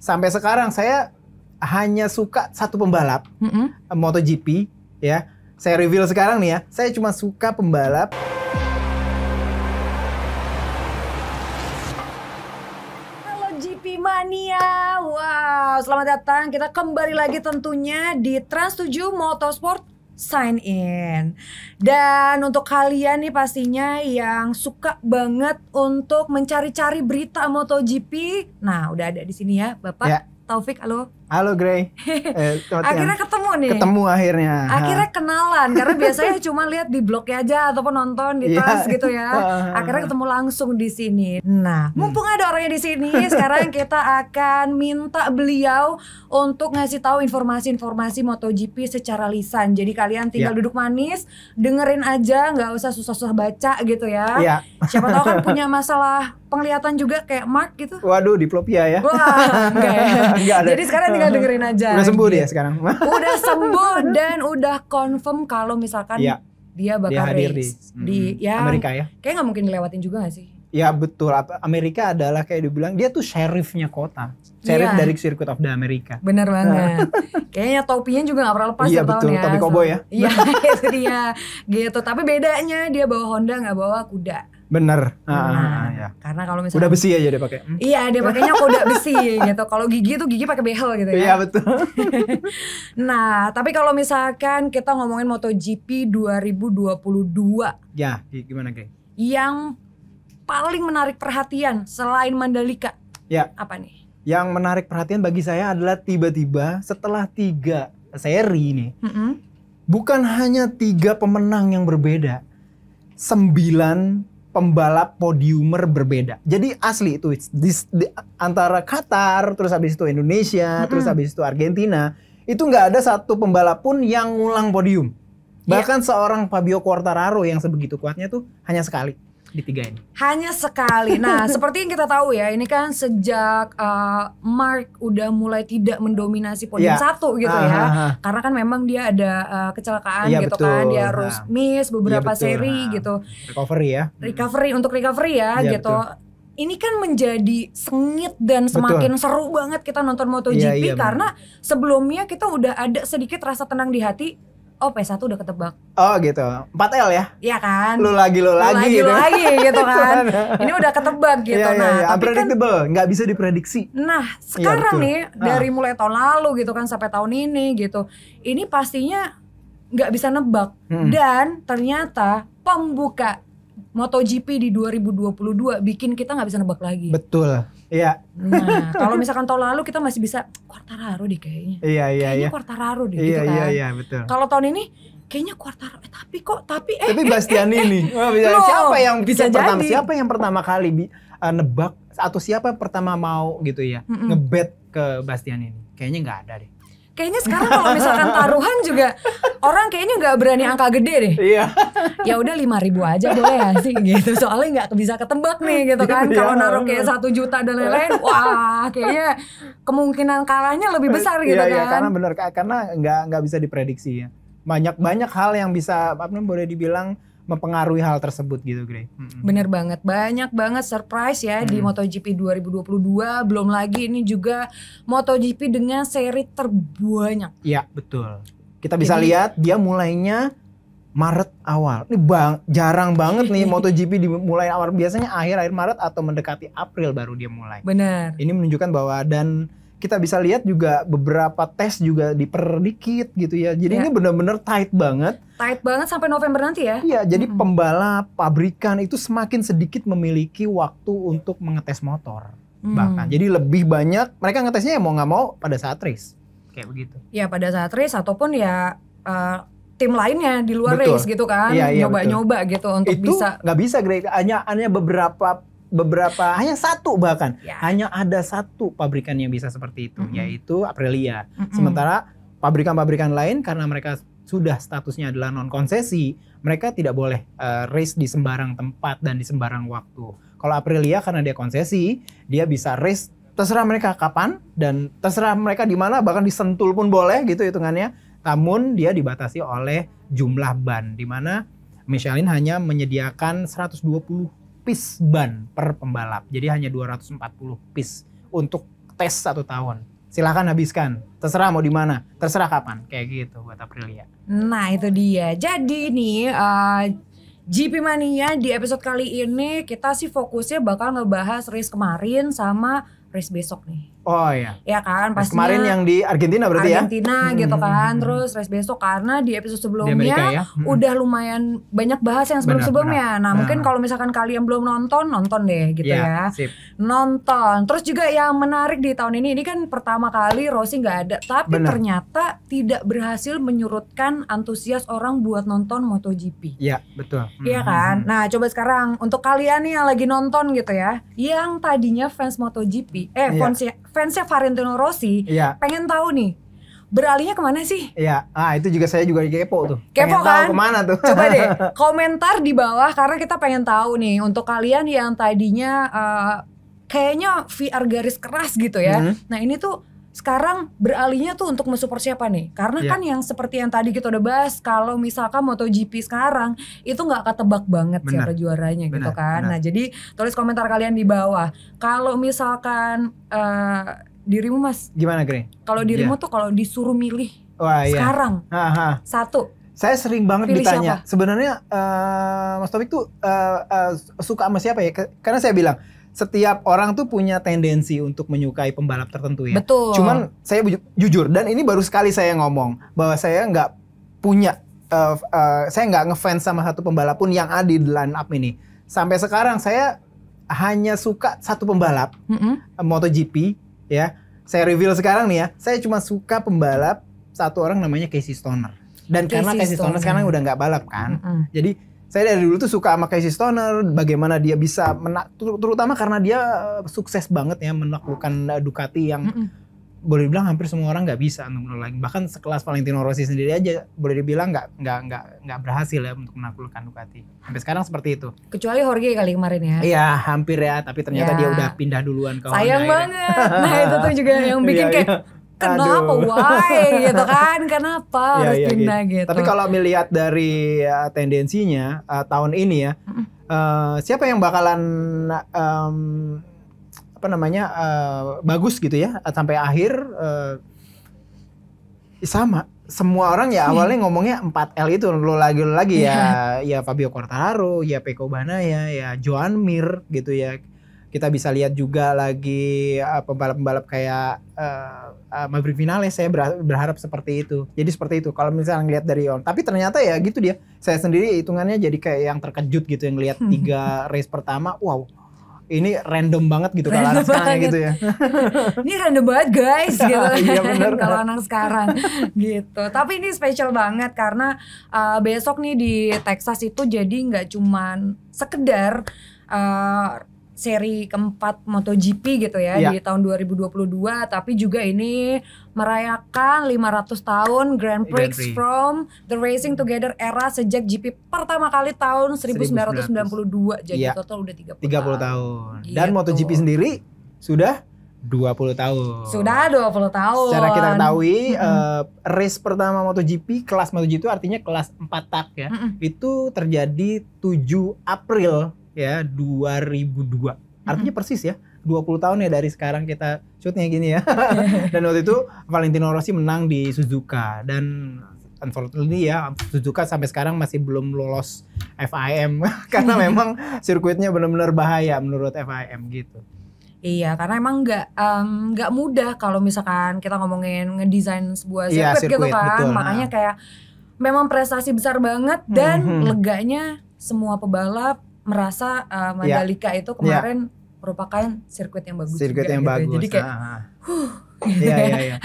sampai sekarang saya hanya suka satu pembalap mm-hmm. MotoGP ya. Saya reveal sekarang nih ya. Saya cuma suka pembalap Halo GP Mania. Wow, selamat datang. Kita kembali lagi tentunya di Trans 7 Motorsport sign in. Dan untuk kalian nih pastinya yang suka banget untuk mencari-cari berita MotoGP, nah udah ada di sini ya, Bapak ya. Taufik, halo. Halo Grey. Eh, akhirnya ketemu nih. Ketemu akhirnya. Akhirnya kenalan karena biasanya cuma lihat di blognya aja ataupun nonton di yeah. gitu ya. Akhirnya ketemu langsung di sini. Nah, hmm. mumpung hmm. ada orangnya di sini, sekarang kita akan minta beliau untuk ngasih tahu informasi-informasi MotoGP secara lisan. Jadi kalian tinggal yeah. duduk manis, dengerin aja, nggak usah susah-susah baca gitu ya. Yeah. Siapa tahu kan punya masalah penglihatan juga kayak Mark gitu? Waduh, diplopia ya. Wah, enggak ya. enggak ada. Jadi sekarang tinggal dengerin aja. Udah sembuh gitu. dia sekarang. udah sembuh dan udah confirm kalau misalkan ya. dia bakal dia hadir di, di hmm, ya, Amerika ya. Kayak nggak mungkin dilewatin juga gak sih? Ya betul. Amerika adalah kayak dibilang dia tuh sheriffnya kota, sheriff ya. dari Circuit of the America. Bener banget. Kayaknya topinya juga gak pernah lepas Iya betul. Ya. Topi koboi ya. Iya itu dia. Gitu. Tapi bedanya dia bawa Honda nggak bawa kuda. Bener. Nah, nah, ya. Karena kalau misalnya udah besi aja dia pakai. Hmm? Iya, dia pakainya udah besi gitu. Kalau gigi tuh gigi pakai behel gitu ya. Iya, betul. nah, tapi kalau misalkan kita ngomongin MotoGP 2022. Ya, gimana, Kay? Yang paling menarik perhatian selain Mandalika. Ya. Apa nih? Yang menarik perhatian bagi saya adalah tiba-tiba setelah tiga seri ini. Mm -hmm. Bukan hanya tiga pemenang yang berbeda. Sembilan pembalap podiumer berbeda. Jadi asli itu di, di, antara Qatar, terus habis itu Indonesia, mm -hmm. terus habis itu Argentina, itu nggak ada satu pembalap pun yang ngulang podium. Iya. Bahkan yeah. seorang Fabio Quartararo yang sebegitu kuatnya tuh hanya sekali ditigain hanya sekali nah seperti yang kita tahu ya ini kan sejak uh, Mark udah mulai tidak mendominasi podium yeah. satu gitu uh, ya ah, ah. karena kan memang dia ada uh, kecelakaan yeah, gitu betul. kan dia harus nah. miss beberapa yeah, betul. seri nah, gitu recovery ya hmm. recovery untuk recovery ya yeah, gitu betul ini kan menjadi sengit dan semakin Betul. seru banget kita nonton iya, MotoGP iya, karena sebelumnya kita udah ada sedikit rasa tenang di hati oh P1 udah ketebak. Oh gitu. 4L ya? Iya kan. Lu lagi lu, lu lagi, lagi gitu. Lu lagi gitu kan. Iya, iya. Ini udah ketebak gitu. Yeah, yeah, nah, iya. tapi kan nggak bisa diprediksi. Nah, sekarang ya, nih ah. dari mulai tahun lalu gitu kan sampai tahun ini gitu. Ini pastinya nggak bisa nebak hmm. dan ternyata pembuka MotoGP di 2022 bikin kita nggak bisa nebak lagi. Betul Iya. Nah, kalau misalkan tahun lalu kita masih bisa Quartararo deh kayaknya. Iya, iya, kayaknya iya. Quartararo deh iya, gitu iya, kan. Iya, iya, betul. Kalau tahun ini kayaknya Quartararo eh, tapi kok tapi eh Tapi eh, Bastian ini. eh, Eh, eh. siapa yang bisa siapa pertama siapa yang pertama kali uh, nebak atau siapa pertama mau gitu ya mm -mm. ngebet ke Bastian ini? Kayaknya nggak ada deh kayaknya sekarang kalau misalkan taruhan juga orang kayaknya nggak berani angka gede deh. Iya. ya udah lima ribu aja boleh ya sih gitu. Soalnya nggak bisa ketebak nih gitu kan. Iya. Kalau naruh kayak satu juta dan lain-lain, wah kayaknya kemungkinan kalahnya lebih besar iya, gitu iya, kan. Iya, karena benar karena nggak nggak bisa diprediksi ya. Banyak banyak hal yang bisa apa boleh dibilang mempengaruhi hal tersebut gitu Grey. Bener banget, banyak banget surprise ya hmm. di MotoGP 2022. Belum lagi ini juga MotoGP dengan seri terbanyak. Iya betul. Kita bisa Jadi, lihat dia mulainya Maret awal. Ini bang, jarang banget nih MotoGP dimulai awal. Biasanya akhir-akhir Maret atau mendekati April baru dia mulai. Bener. Ini menunjukkan bahwa dan kita bisa lihat juga beberapa tes juga diperdikit gitu ya. Jadi ya. ini benar-benar tight banget. Tight banget sampai November nanti ya? Iya, jadi -hmm. pembalap, pabrikan itu semakin sedikit memiliki waktu untuk mengetes motor. Hmm. Bahkan, jadi lebih banyak, mereka ngetesnya ya mau nggak mau pada saat race. Kayak begitu. Ya pada saat race ataupun ya... Uh, tim lainnya di luar betul. race gitu kan nyoba-nyoba iya, iya, nyoba, nyoba gitu untuk itu bisa nggak bisa Greg hanya hanya beberapa beberapa hanya satu bahkan ya. hanya ada satu pabrikan yang bisa seperti itu mm -hmm. yaitu Aprilia. Mm -hmm. Sementara pabrikan-pabrikan lain karena mereka sudah statusnya adalah non konsesi, mereka tidak boleh uh, race di sembarang tempat dan di sembarang waktu. Kalau Aprilia karena dia konsesi, dia bisa race terserah mereka kapan dan terserah mereka di mana bahkan disentul pun boleh gitu hitungannya. Namun dia dibatasi oleh jumlah ban di mana Michelin hanya menyediakan 120 piece ban per pembalap. Jadi hanya 240 piece untuk tes satu tahun. Silahkan habiskan, terserah mau di mana, terserah kapan, kayak gitu buat Aprilia. Nah itu dia. Jadi ini uh, eh, GP Mania di episode kali ini kita sih fokusnya bakal ngebahas race kemarin sama race besok nih. Oh iya. Ya kan pasti kemarin yang di Argentina berarti Argentina, ya. Argentina gitu hmm. kan. Terus race besok karena di episode sebelumnya di Amerika, ya? hmm. udah lumayan banyak bahas yang sebelum-sebelumnya. Nah, nah, mungkin ah. kalau misalkan kalian belum nonton, nonton deh gitu ya. ya. Sip. Nonton. Terus juga yang menarik di tahun ini ini kan pertama kali Rossi nggak ada, tapi bener. ternyata tidak berhasil menyurutkan antusias orang buat nonton MotoGP. Iya, betul. Iya hmm. kan? Hmm, hmm. Nah, coba sekarang untuk kalian nih yang lagi nonton gitu ya, yang tadinya fans MotoGP Rossi, eh yeah. fansnya fansnya Valentino Rossi, yeah. pengen tahu nih beralihnya kemana sih? Iya, ah itu juga saya juga kepo tuh. Kepo pengen kan? kemana tuh? Coba deh komentar di bawah karena kita pengen tahu nih untuk kalian yang tadinya uh, kayaknya VR garis keras gitu ya. Hmm. Nah ini tuh sekarang beralihnya tuh untuk mensupport siapa nih? Karena yeah. kan yang seperti yang tadi kita udah bahas, kalau misalkan MotoGP sekarang itu nggak ketebak banget bener. siapa juaranya bener, gitu kan. Bener. Nah jadi tulis komentar kalian di bawah. Kalau misalkan uh, dirimu mas, gimana Gre? Kalau dirimu yeah. tuh kalau disuruh milih Wah, iya. sekarang iya. satu. Saya sering banget Pilih ditanya. Sebenarnya uh, Mas Topik tuh uh, uh, suka sama siapa ya? Karena saya bilang setiap orang tuh punya tendensi untuk menyukai pembalap tertentu ya. Betul. Cuman saya jujur dan ini baru sekali saya ngomong bahwa saya nggak punya uh, uh, saya nggak ngefans sama satu pembalap pun yang ada di line up ini. Sampai sekarang saya hanya suka satu pembalap mm -hmm. MotoGP ya. Saya reveal sekarang nih ya. Saya cuma suka pembalap satu orang namanya Casey Stoner. Dan Casey karena Casey Stoner, Stoner sekarang udah nggak balap kan. Mm -hmm. Jadi saya dari dulu tuh suka sama Casey Stoner, bagaimana dia bisa menak, terutama karena dia eh, sukses banget ya menaklukkan eh, Ducati yang mm -mm. boleh dibilang hampir semua orang nggak bisa menolak. Bahkan sekelas Valentino Rossi sendiri aja boleh dibilang nggak nggak nggak nggak berhasil ya untuk menaklukkan Ducati. Sampai sekarang seperti itu. Kecuali Jorge kali kemarin ya. Iya hampir ya, tapi ternyata ya. dia udah pindah duluan ke Sayang banget. nah itu tuh juga yang bikin iya, kayak iya kenapa why gitu kan kenapa ya, harus ya, pindah gitu. gitu tapi kalau melihat dari uh, tendensinya uh, tahun ini ya uh, siapa yang bakalan um, apa namanya uh, bagus gitu ya sampai akhir uh, sama semua orang ya iya. awalnya hmm. ngomongnya 4L itu lo lagi lo lagi ya yeah. ya Fabio Quartararo ya Peko Bana ya ya Joan Mir gitu ya kita bisa lihat juga lagi eh, pembalap-pembalap uh, kayak uh, uh, Maverick Vinales saya berharap seperti itu. Jadi seperti itu kalau misalnya ngelihat dari on. Tapi ternyata ya gitu dia. Saya sendiri hitungannya jadi kayak yang terkejut gitu yang lihat hmm. tiga race pertama, wow ini random banget gitu kalau anak sekarang gitu ya. ini random banget guys gitu. iya kalau anak sekarang gitu. Tapi ini spesial banget karena uh, besok nih di Texas itu jadi nggak cuman sekedar uh, seri keempat MotoGP gitu ya, ya. di tahun 2022 tapi juga ini merayakan 500 tahun Grand Prix, Grand from the Racing Together era sejak GP pertama kali tahun 1992 jadi ya. total udah 30 30 tahun, tahun. Gitu. dan MotoGP sendiri sudah 20 tahun. Sudah 20 tahun. Secara kita ketahui mm -hmm. uh, race pertama MotoGP kelas MotoGP itu artinya kelas 4 tak ya. Mm -hmm. Itu terjadi 7 April ya 2002. Artinya persis ya. 20 tahun ya dari sekarang kita shootnya gini ya. Iya. dan waktu itu Valentino Rossi menang di Suzuka dan unfortunately ya Suzuka sampai sekarang masih belum lolos FIM karena memang sirkuitnya benar-benar bahaya menurut FIM gitu. Iya, karena emang nggak nggak um, mudah kalau misalkan kita ngomongin ngedesain sebuah sirkuit, iya, sirkuit gitu kan, betul, makanya nah. kayak memang prestasi besar banget dan mm -hmm. leganya semua pebalap merasa uh, Mandalika yeah. itu iya. kemarin yeah. merupakan sirkuit yang bagus sirkuit yang gitu. Ya. bagus jadi kayak nah. huh, Iya gitu iya ya. iya.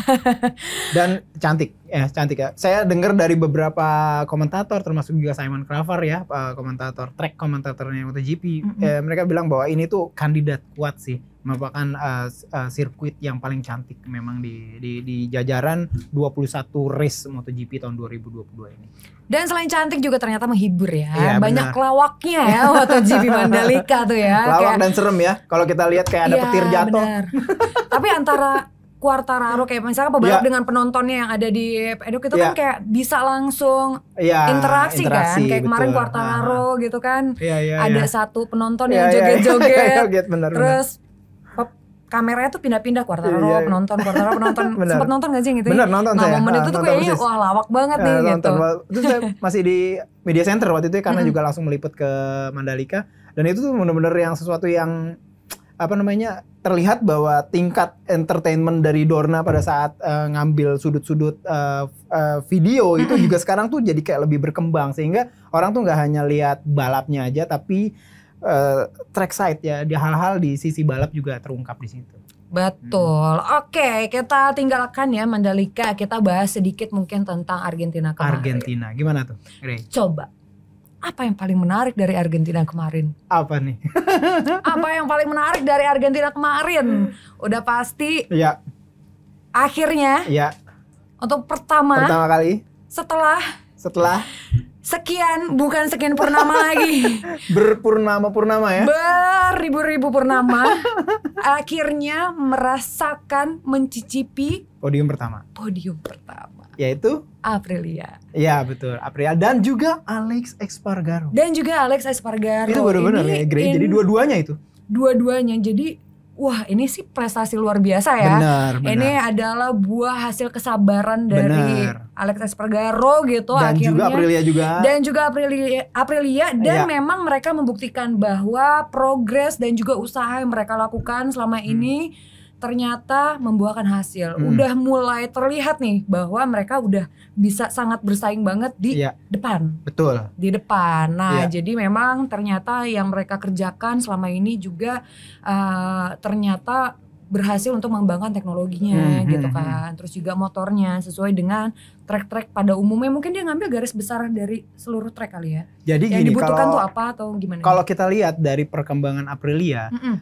Dan cantik ya, cantik ya. Saya dengar dari beberapa komentator termasuk juga Simon Craver ya, komentator track komentatornya MotoGP, mm -hmm. eh, mereka bilang bahwa ini tuh kandidat kuat sih merupakan uh, uh, sirkuit yang paling cantik memang di, di di jajaran 21 race MotoGP tahun 2022 ini. Dan selain cantik juga ternyata menghibur ya. ya Banyak benar. lawaknya ya MotoGP Mandalika tuh ya. Lawak kayak, dan serem ya. Kalau kita lihat kayak ada ya, petir jatuh. Tapi antara Quartararo hmm. kayak misalnya pembalap yeah. dengan penontonnya yang ada di Edo itu yeah. kan ya. kayak bisa langsung yeah, interaksi, interaksi kan kayak betul. kemarin Quartararo ah. gitu kan yeah, yeah, ya. ada yeah. satu penonton yeah, yang ya, joget-joget yeah, yeah. joget, terus bener. kameranya tuh pindah-pindah Quartararo iya, yeah, yeah. penonton Quartararo penonton sempat nonton gak sih gitu bener nonton nah, saya momen nah, itu tuh kayaknya persis. wah lawak banget ya, nih gitu. nonton. gitu itu saya masih di media center waktu itu ya, karena juga langsung meliput ke Mandalika dan itu tuh bener-bener yang sesuatu yang apa namanya terlihat bahwa tingkat entertainment dari Dorna pada saat uh, ngambil sudut-sudut uh, uh, video itu juga sekarang tuh jadi kayak lebih berkembang sehingga orang tuh nggak hanya lihat balapnya aja tapi uh, track side ya di hal-hal di sisi balap juga terungkap di situ. Betul. Hmm. Oke, kita tinggalkan ya Mandalika. Kita bahas sedikit mungkin tentang Argentina kemarin. Argentina, gimana tuh? Ray? Coba apa yang paling menarik dari Argentina kemarin? Apa nih? apa yang paling menarik dari Argentina kemarin? Udah pasti. Iya. Akhirnya. Iya. Untuk pertama. Pertama kali. Setelah. Setelah sekian bukan sekian purnama lagi berpurnama purnama ya beribu-ribu purnama akhirnya merasakan mencicipi podium pertama podium pertama yaitu Aprilia ya betul Aprilia dan juga Alex Espargaro dan juga Alex Espargaro itu benar-benar ya Grey jadi dua-duanya itu dua-duanya jadi wah ini sih prestasi luar biasa ya. Benar, benar. Ini adalah buah hasil kesabaran benar. dari Alex Espargaro gitu dan akhirnya. Dan juga Aprilia juga. Dan juga Aprilia, Aprilia dan ya. memang mereka membuktikan bahwa progres dan juga usaha yang mereka lakukan selama hmm. ini ternyata membuahkan hasil. Hmm. Udah mulai terlihat nih bahwa mereka udah bisa sangat bersaing banget di ya. depan. Betul. Di depan. Nah, ya. jadi memang ternyata yang mereka kerjakan selama ini juga uh, ternyata berhasil untuk mengembangkan teknologinya hmm, hmm gitu hmm. kan. Terus juga motornya sesuai dengan track-track pada umumnya. Mungkin dia ngambil garis besar dari seluruh track kali ya. Jadi yang gini, dibutuhkan kalau, tuh apa atau gimana? Kalau kita lihat dari perkembangan Aprilia, mm -mm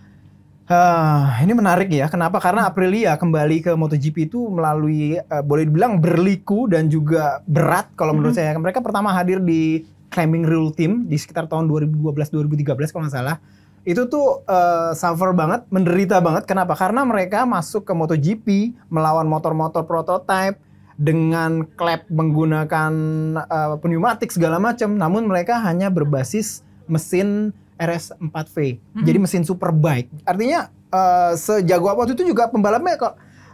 Uh, ini menarik ya. Kenapa? Karena Aprilia kembali ke MotoGP itu melalui uh, boleh dibilang berliku dan juga berat kalau menurut mm-hmm. saya. Mereka pertama hadir di climbing rule team di sekitar tahun 2012-2013 kalau nggak salah. Itu tuh uh, suffer banget, menderita banget. Kenapa? Karena mereka masuk ke MotoGP melawan motor-motor prototype dengan klep menggunakan uh, pneumatik segala macam. Namun mereka hanya berbasis mesin RS4V. Hmm. Jadi mesin super superbike. Artinya uh, sejago waktu itu juga pembalapnya kok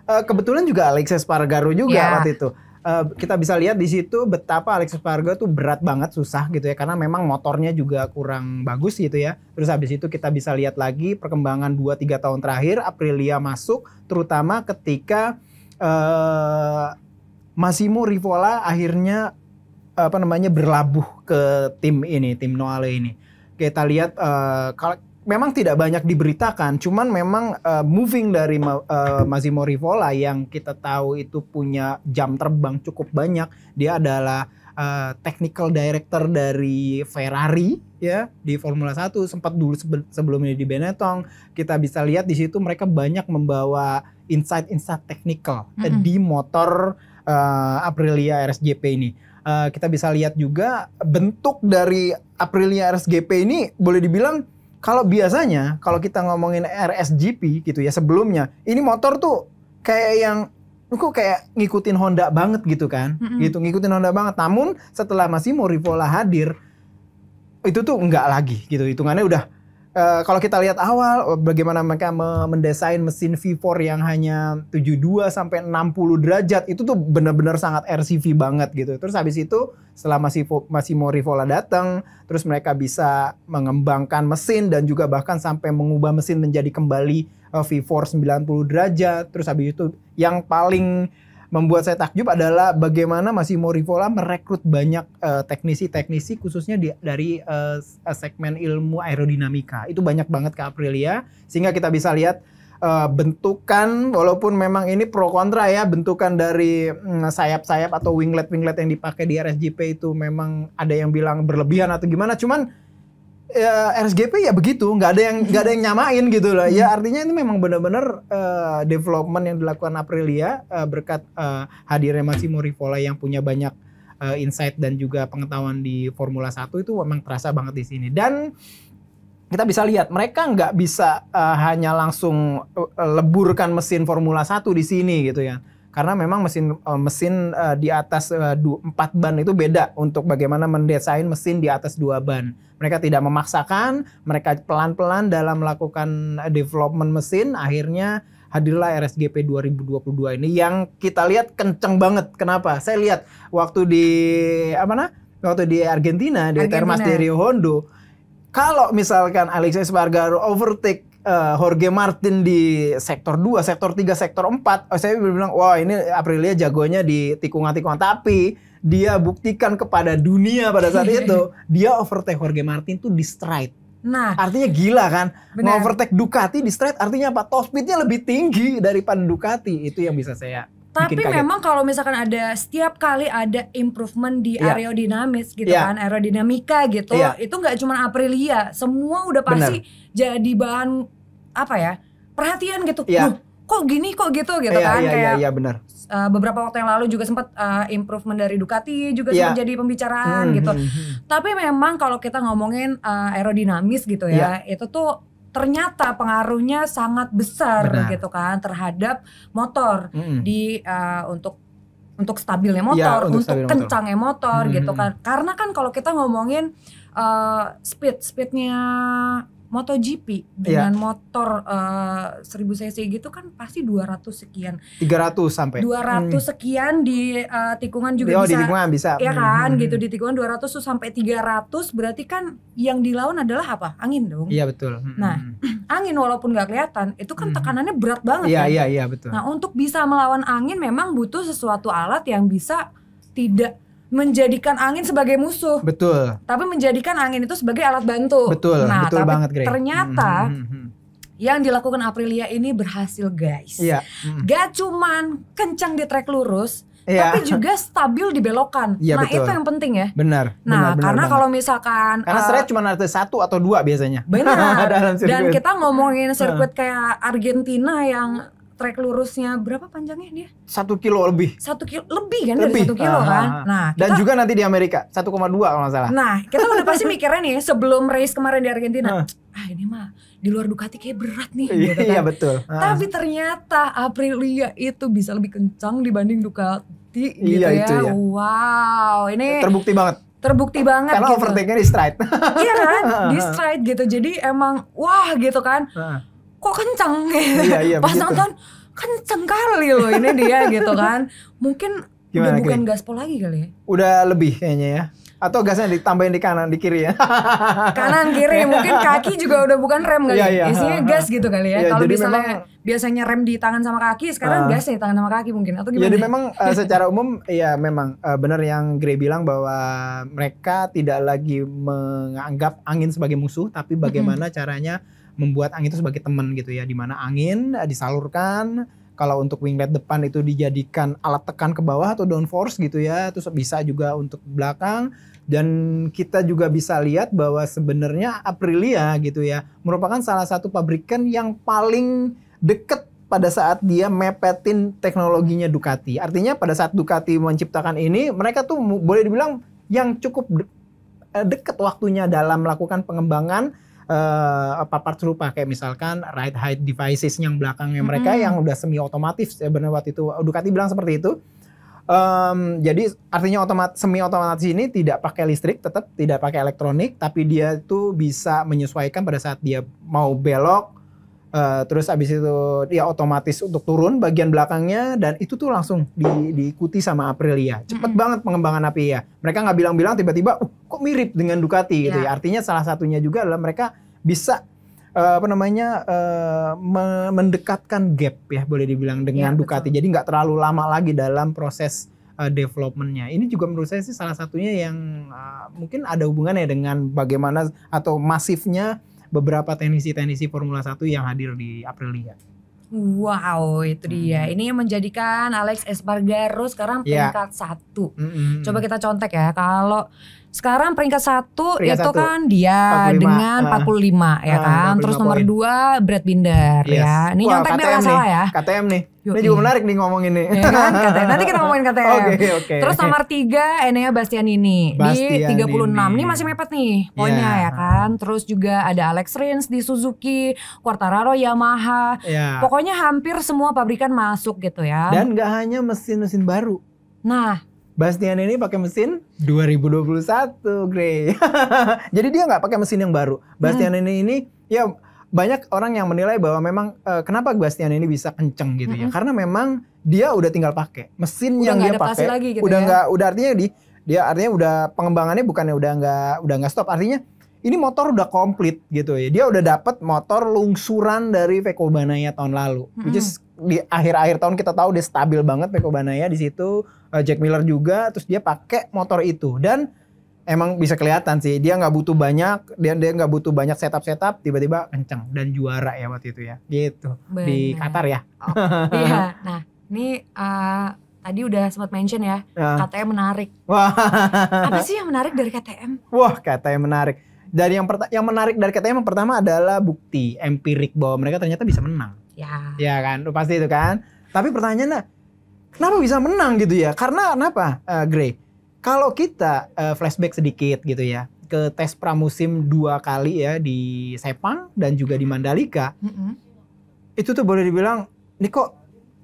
uh, kebetulan juga Alex Espargaro juga yeah. waktu itu. Uh, kita bisa lihat di situ betapa Alex Espargaro tuh berat banget, susah gitu ya karena memang motornya juga kurang bagus gitu ya. Terus habis itu kita bisa lihat lagi perkembangan 2 3 tahun terakhir Aprilia masuk terutama ketika uh, Massimo Rivola akhirnya apa namanya berlabuh ke tim ini, tim Noale ini kita lihat uh, kalau memang tidak banyak diberitakan, cuman memang uh, moving dari ma uh, eh, Mazimo Rivola yang kita tahu itu punya jam terbang cukup banyak, dia adalah uh, technical director dari Ferrari ya di Formula 1 sempat dulu sebelumnya di Benetton. Kita bisa lihat di situ mereka banyak membawa insight-insight technical mm -hmm. di motor uh, Aprilia RSJP ini uh, kita bisa lihat juga bentuk dari Aprilia RSGP ini boleh dibilang kalau biasanya kalau kita ngomongin RSGP gitu ya sebelumnya ini motor tuh kayak yang kok kayak ngikutin Honda banget gitu kan mm-hmm. gitu ngikutin Honda banget namun setelah Massimo Rivola hadir itu tuh enggak lagi gitu hitungannya udah Eh, kalau kita lihat awal oh, bagaimana mereka mendesain mesin V4 yang hanya 72 sampai 60 derajat itu tuh benar-benar sangat RCV banget gitu. Terus habis itu setelah masih masih Morivola datang, terus mereka bisa mengembangkan mesin dan juga bahkan sampai mengubah mesin menjadi kembali eh, V4 90 derajat. Terus habis itu yang paling membuat saya takjub adalah bagaimana Massimo Rivola merekrut banyak eh, teknisi-teknisi uh, khususnya di, dari uh, segmen ilmu aerodinamika. Itu banyak banget ke Aprilia sehingga kita bisa lihat uh, bentukan walaupun memang ini pro kontra ya bentukan dari mm, sayap-sayap um, atau winglet-winglet yang dipakai di RSGP itu memang ada yang bilang berlebihan atau gimana cuman ya, RSGP ya begitu, nggak ada yang nggak ada yang nyamain gitu loh. Ya artinya ini memang benar-benar uh, development yang dilakukan Aprilia uh, berkat uh, hadirnya Massimo Rivola yang punya banyak uh, insight dan juga pengetahuan di Formula 1 itu memang terasa banget di sini. Dan kita bisa lihat mereka nggak bisa uh, hanya langsung leburkan mesin Formula 1 di sini gitu ya karena memang mesin eh, mesin eh, di atas eh, empat ban itu beda untuk bagaimana mendesain mesin di atas dua ban. Mereka tidak memaksakan, mereka pelan-pelan dalam melakukan development mesin akhirnya hadirlah RSGP 2022 ini yang kita lihat kenceng banget. Kenapa? Saya lihat waktu di apa nah? Waktu di Argentina di Termas de Rio Hondo kalau misalkan Alexis Vargas overtake uh, Jorge Martin di sektor 2, sektor 3, sektor 4, oh, eh, saya bilang wah ini Aprilia jagonya di tikungan-tikungan tapi dia buktikan kepada dunia pada saat iya. itu dia overtake Jorge Martin tuh di stride. Nah, artinya gila kan? Mau overtake Ducati di straight artinya apa? Top speednya lebih tinggi daripada Ducati. Itu yang bisa saya tapi memang kalau misalkan ada setiap kali ada improvement di yeah. aerodinamis gitu yeah. kan aerodinamika gitu yeah. itu nggak cuma Aprilia semua udah pasti Bener. jadi bahan apa ya perhatian gitu. Yeah. Duh, kok gini kok gitu gitu yeah, kan yeah, kayak yeah, yeah, bener. Uh, eh, beberapa waktu yang lalu juga sempat uh, eh, improvement dari Ducati juga yeah. sempat jadi pembicaraan hmm, gitu. Hmm, hmm. Tapi memang kalau kita ngomongin uh, aerodinamis gitu ya, yeah. itu tuh ternyata pengaruhnya sangat besar Benar. gitu kan terhadap motor mm. di uh, untuk untuk stabilnya motor, ya, untuk, untuk kencangnya motor, motor hmm. gitu kan. Karena kan kalau kita ngomongin uh, speed, speednya MotoGP iya. dengan yeah. motor uh, eh, 1000 cc gitu kan pasti 200 sekian. 300 sampai. 200 hmm. sekian di uh, tikungan juga oh, bisa. di tikungan bisa. ya kan hmm. gitu hmm. di tikungan 200 tuh sampai 300 berarti kan yang dilawan adalah apa? Angin dong. Iya betul. Hmm. Nah, hmm, angin walaupun gak kelihatan itu kan tekanannya hmm. berat banget Iya kan? iya iya betul. Nah, untuk bisa melawan angin memang butuh sesuatu alat yang bisa tidak menjadikan angin sebagai musuh. Betul. Tapi menjadikan angin itu sebagai alat bantu. Betul. Nah, betul tapi banget, Ternyata hmm hmm, hmm, hmm, yang dilakukan Aprilia ini berhasil, guys. Iya. Hmm. Gak cuman kencang di trek lurus, yeah. tapi juga stabil di belokan. Yeah, nah betul. itu yang penting ya. Benar. Nah benar, benar karena kalau misalkan karena uh, cuma ada satu atau dua biasanya. Benar. Dan kita ngomongin sirkuit kayak Argentina yang trek lurusnya berapa panjangnya dia? Satu kilo lebih. Satu kilo lebih kan lebih. dari satu kilo uh kan. Ah, ah. Nah kita, dan juga nanti di Amerika 1,2 kalau nggak salah. Nah kita udah pasti mikirnya nih sebelum race kemarin di Argentina. Ah ini mah di luar Ducati kayak berat nih. Iya, gitu kan. iya betul. Tapi ternyata Aprilia itu bisa lebih kencang dibanding Ducati iya, gitu iya, ya. Itu, ya. Wow ini. Terbukti banget terbukti banget karena gitu. overtake-nya di stride iya kan di stride gitu jadi emang wah gitu kan kok kenceng gitu. Iya, iya, Pas begitu. nonton kenceng kali loh ini dia gitu kan. Mungkin Gimana, udah bukan gaspol lagi kali ya. Udah lebih kayaknya ya. Atau gasnya ditambahin di kanan, di kiri ya. kanan, kiri. Mungkin kaki juga udah bukan rem kali. Iya, ya. Iya, Isinya gas gitu kali ya. Iya, Kalau misalnya memang, biasanya rem di tangan sama kaki, sekarang uh, gas ya di tangan sama kaki mungkin. Atau gimana? Jadi memang uh, secara umum ya memang uh, benar yang Grey bilang bahwa mereka tidak lagi menganggap angin sebagai musuh, tapi bagaimana mm -hmm. caranya membuat angin itu sebagai teman gitu ya, di mana angin eh, disalurkan kalau untuk winglet depan itu dijadikan alat tekan ke bawah atau downforce gitu ya, terus bisa juga untuk belakang dan kita juga bisa lihat bahwa sebenarnya Aprilia gitu ya merupakan salah satu pabrikan yang paling deket pada saat dia mepetin teknologinya Ducati. Artinya pada saat Ducati menciptakan ini, mereka tuh boleh dibilang yang cukup dekat eh, deket waktunya dalam melakukan pengembangan uh, apa part serupa kayak misalkan ride height devices yang belakangnya mereka hmm. yang udah semi otomatis ya benar waktu itu Ducati bilang seperti itu. Um, jadi artinya otomat semi otomatis ini tidak pakai listrik, tetap tidak pakai elektronik, tapi dia tuh bisa menyesuaikan pada saat dia mau belok, Uh, terus abis itu dia otomatis untuk turun bagian belakangnya dan itu tuh langsung di, diikuti sama Aprilia. Cepet mm-hmm. banget pengembangan api ya Mereka nggak bilang-bilang tiba-tiba, uh, kok mirip dengan Ducati yeah. gitu ya. ya. Artinya salah satunya juga adalah mereka bisa uh, apa namanya uh, mendekatkan gap ya boleh dibilang dengan yeah, Ducati. Betul. Jadi nggak terlalu lama lagi dalam proses uh, developmentnya. Ini juga menurut saya sih salah satunya yang uh, mungkin ada hubungannya dengan bagaimana atau masifnya beberapa teknisi-teknisi Formula 1 yang hadir di Aprilia. Ya. Wow, itu dia. Hmm. Ini yang menjadikan Alex Espargaro sekarang iya. peringkat yeah. satu. Mm -hmm. Coba kita contek ya, kalau sekarang peringkat satu peringkat itu satu. kan dia 45. dengan 45 ah. uh, ya ah, kan. Terus nomor dua Brad Binder ya. yes. ya. Ini Wah, nyontek biar salah ya. KTM nih. Yo, ini juga menarik nih ngomongin ini. Ya kan, KTM. Nanti kita ngomongin KTM. okay, Okay. Terus nomor tiga Enea Bastian ini Bastian di 36. Ini. ini masih mepet nih poinnya yeah. ya kan. Terus juga ada Alex Rins di Suzuki, Quartararo Yamaha. Yeah. Pokoknya hampir semua pabrikan masuk gitu ya. Dan gak hanya mesin-mesin baru. Nah, Bastian ini pakai mesin 2021, Grey. Jadi dia nggak pakai mesin yang baru. Bastian hmm. ini ini ya banyak orang yang menilai bahwa memang uh, kenapa Bastian ini bisa kenceng gitu ya? hmm. ya. Karena memang dia udah tinggal pakai mesin udah yang dia pakai. gitu udah ya? nggak ya? udah artinya di dia artinya udah pengembangannya bukannya udah nggak udah nggak stop. Artinya ini motor udah komplit gitu ya. Dia udah dapet motor lungsuran dari Vekobanaya tahun lalu. Hmm. Which is di akhir-akhir tahun kita tahu dia stabil banget Peko Banaya di situ uh, Jack Miller juga terus dia pakai motor itu dan emang bisa kelihatan sih dia nggak butuh banyak dia dia nggak butuh banyak setup setup tiba-tiba kenceng dan juara ya waktu itu ya gitu Bener. di Qatar ya oh, iya nah ini uh, tadi udah sempat mention ya, uh. Ya. KTM menarik wah apa sih yang menarik dari KTM wah KTM menarik dari yang yang menarik dari KTM yang pertama adalah bukti empirik bahwa mereka ternyata bisa menang Ya. Ya kan, pasti itu kan. Tapi pertanyaannya, kenapa bisa menang gitu ya? Karena kenapa, uh, Grey? Kalau kita uh, flashback sedikit gitu ya ke tes pramusim dua kali ya di Sepang dan juga di Mandalika, mm -hmm. itu tuh boleh dibilang, nih kok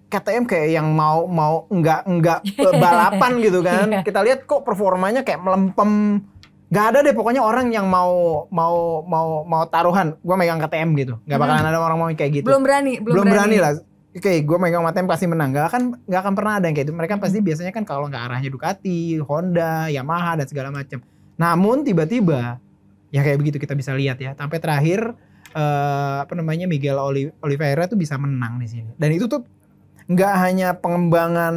KTM kayak yang mau mau nggak nggak eh, balapan gitu kan? Iya. Kita lihat kok performanya kayak melempem Gak ada deh pokoknya orang yang mau mau mau mau taruhan, gue megang KTM gitu. Gak bakalan hmm. ada orang mau kayak gitu. Belum berani, belum, belum berani. berani lah. Oke, okay, gue megang KTM pasti menang. Gak akan gak akan pernah ada yang kayak itu. Mereka pasti hmm. biasanya kan kalau nggak arahnya Ducati, Honda, Yamaha dan segala macam. Namun tiba-tiba ya kayak begitu kita bisa lihat ya. Sampai terakhir uh, apa namanya Miguel Oliveira tuh bisa menang di sini. Dan itu tuh nggak hanya pengembangan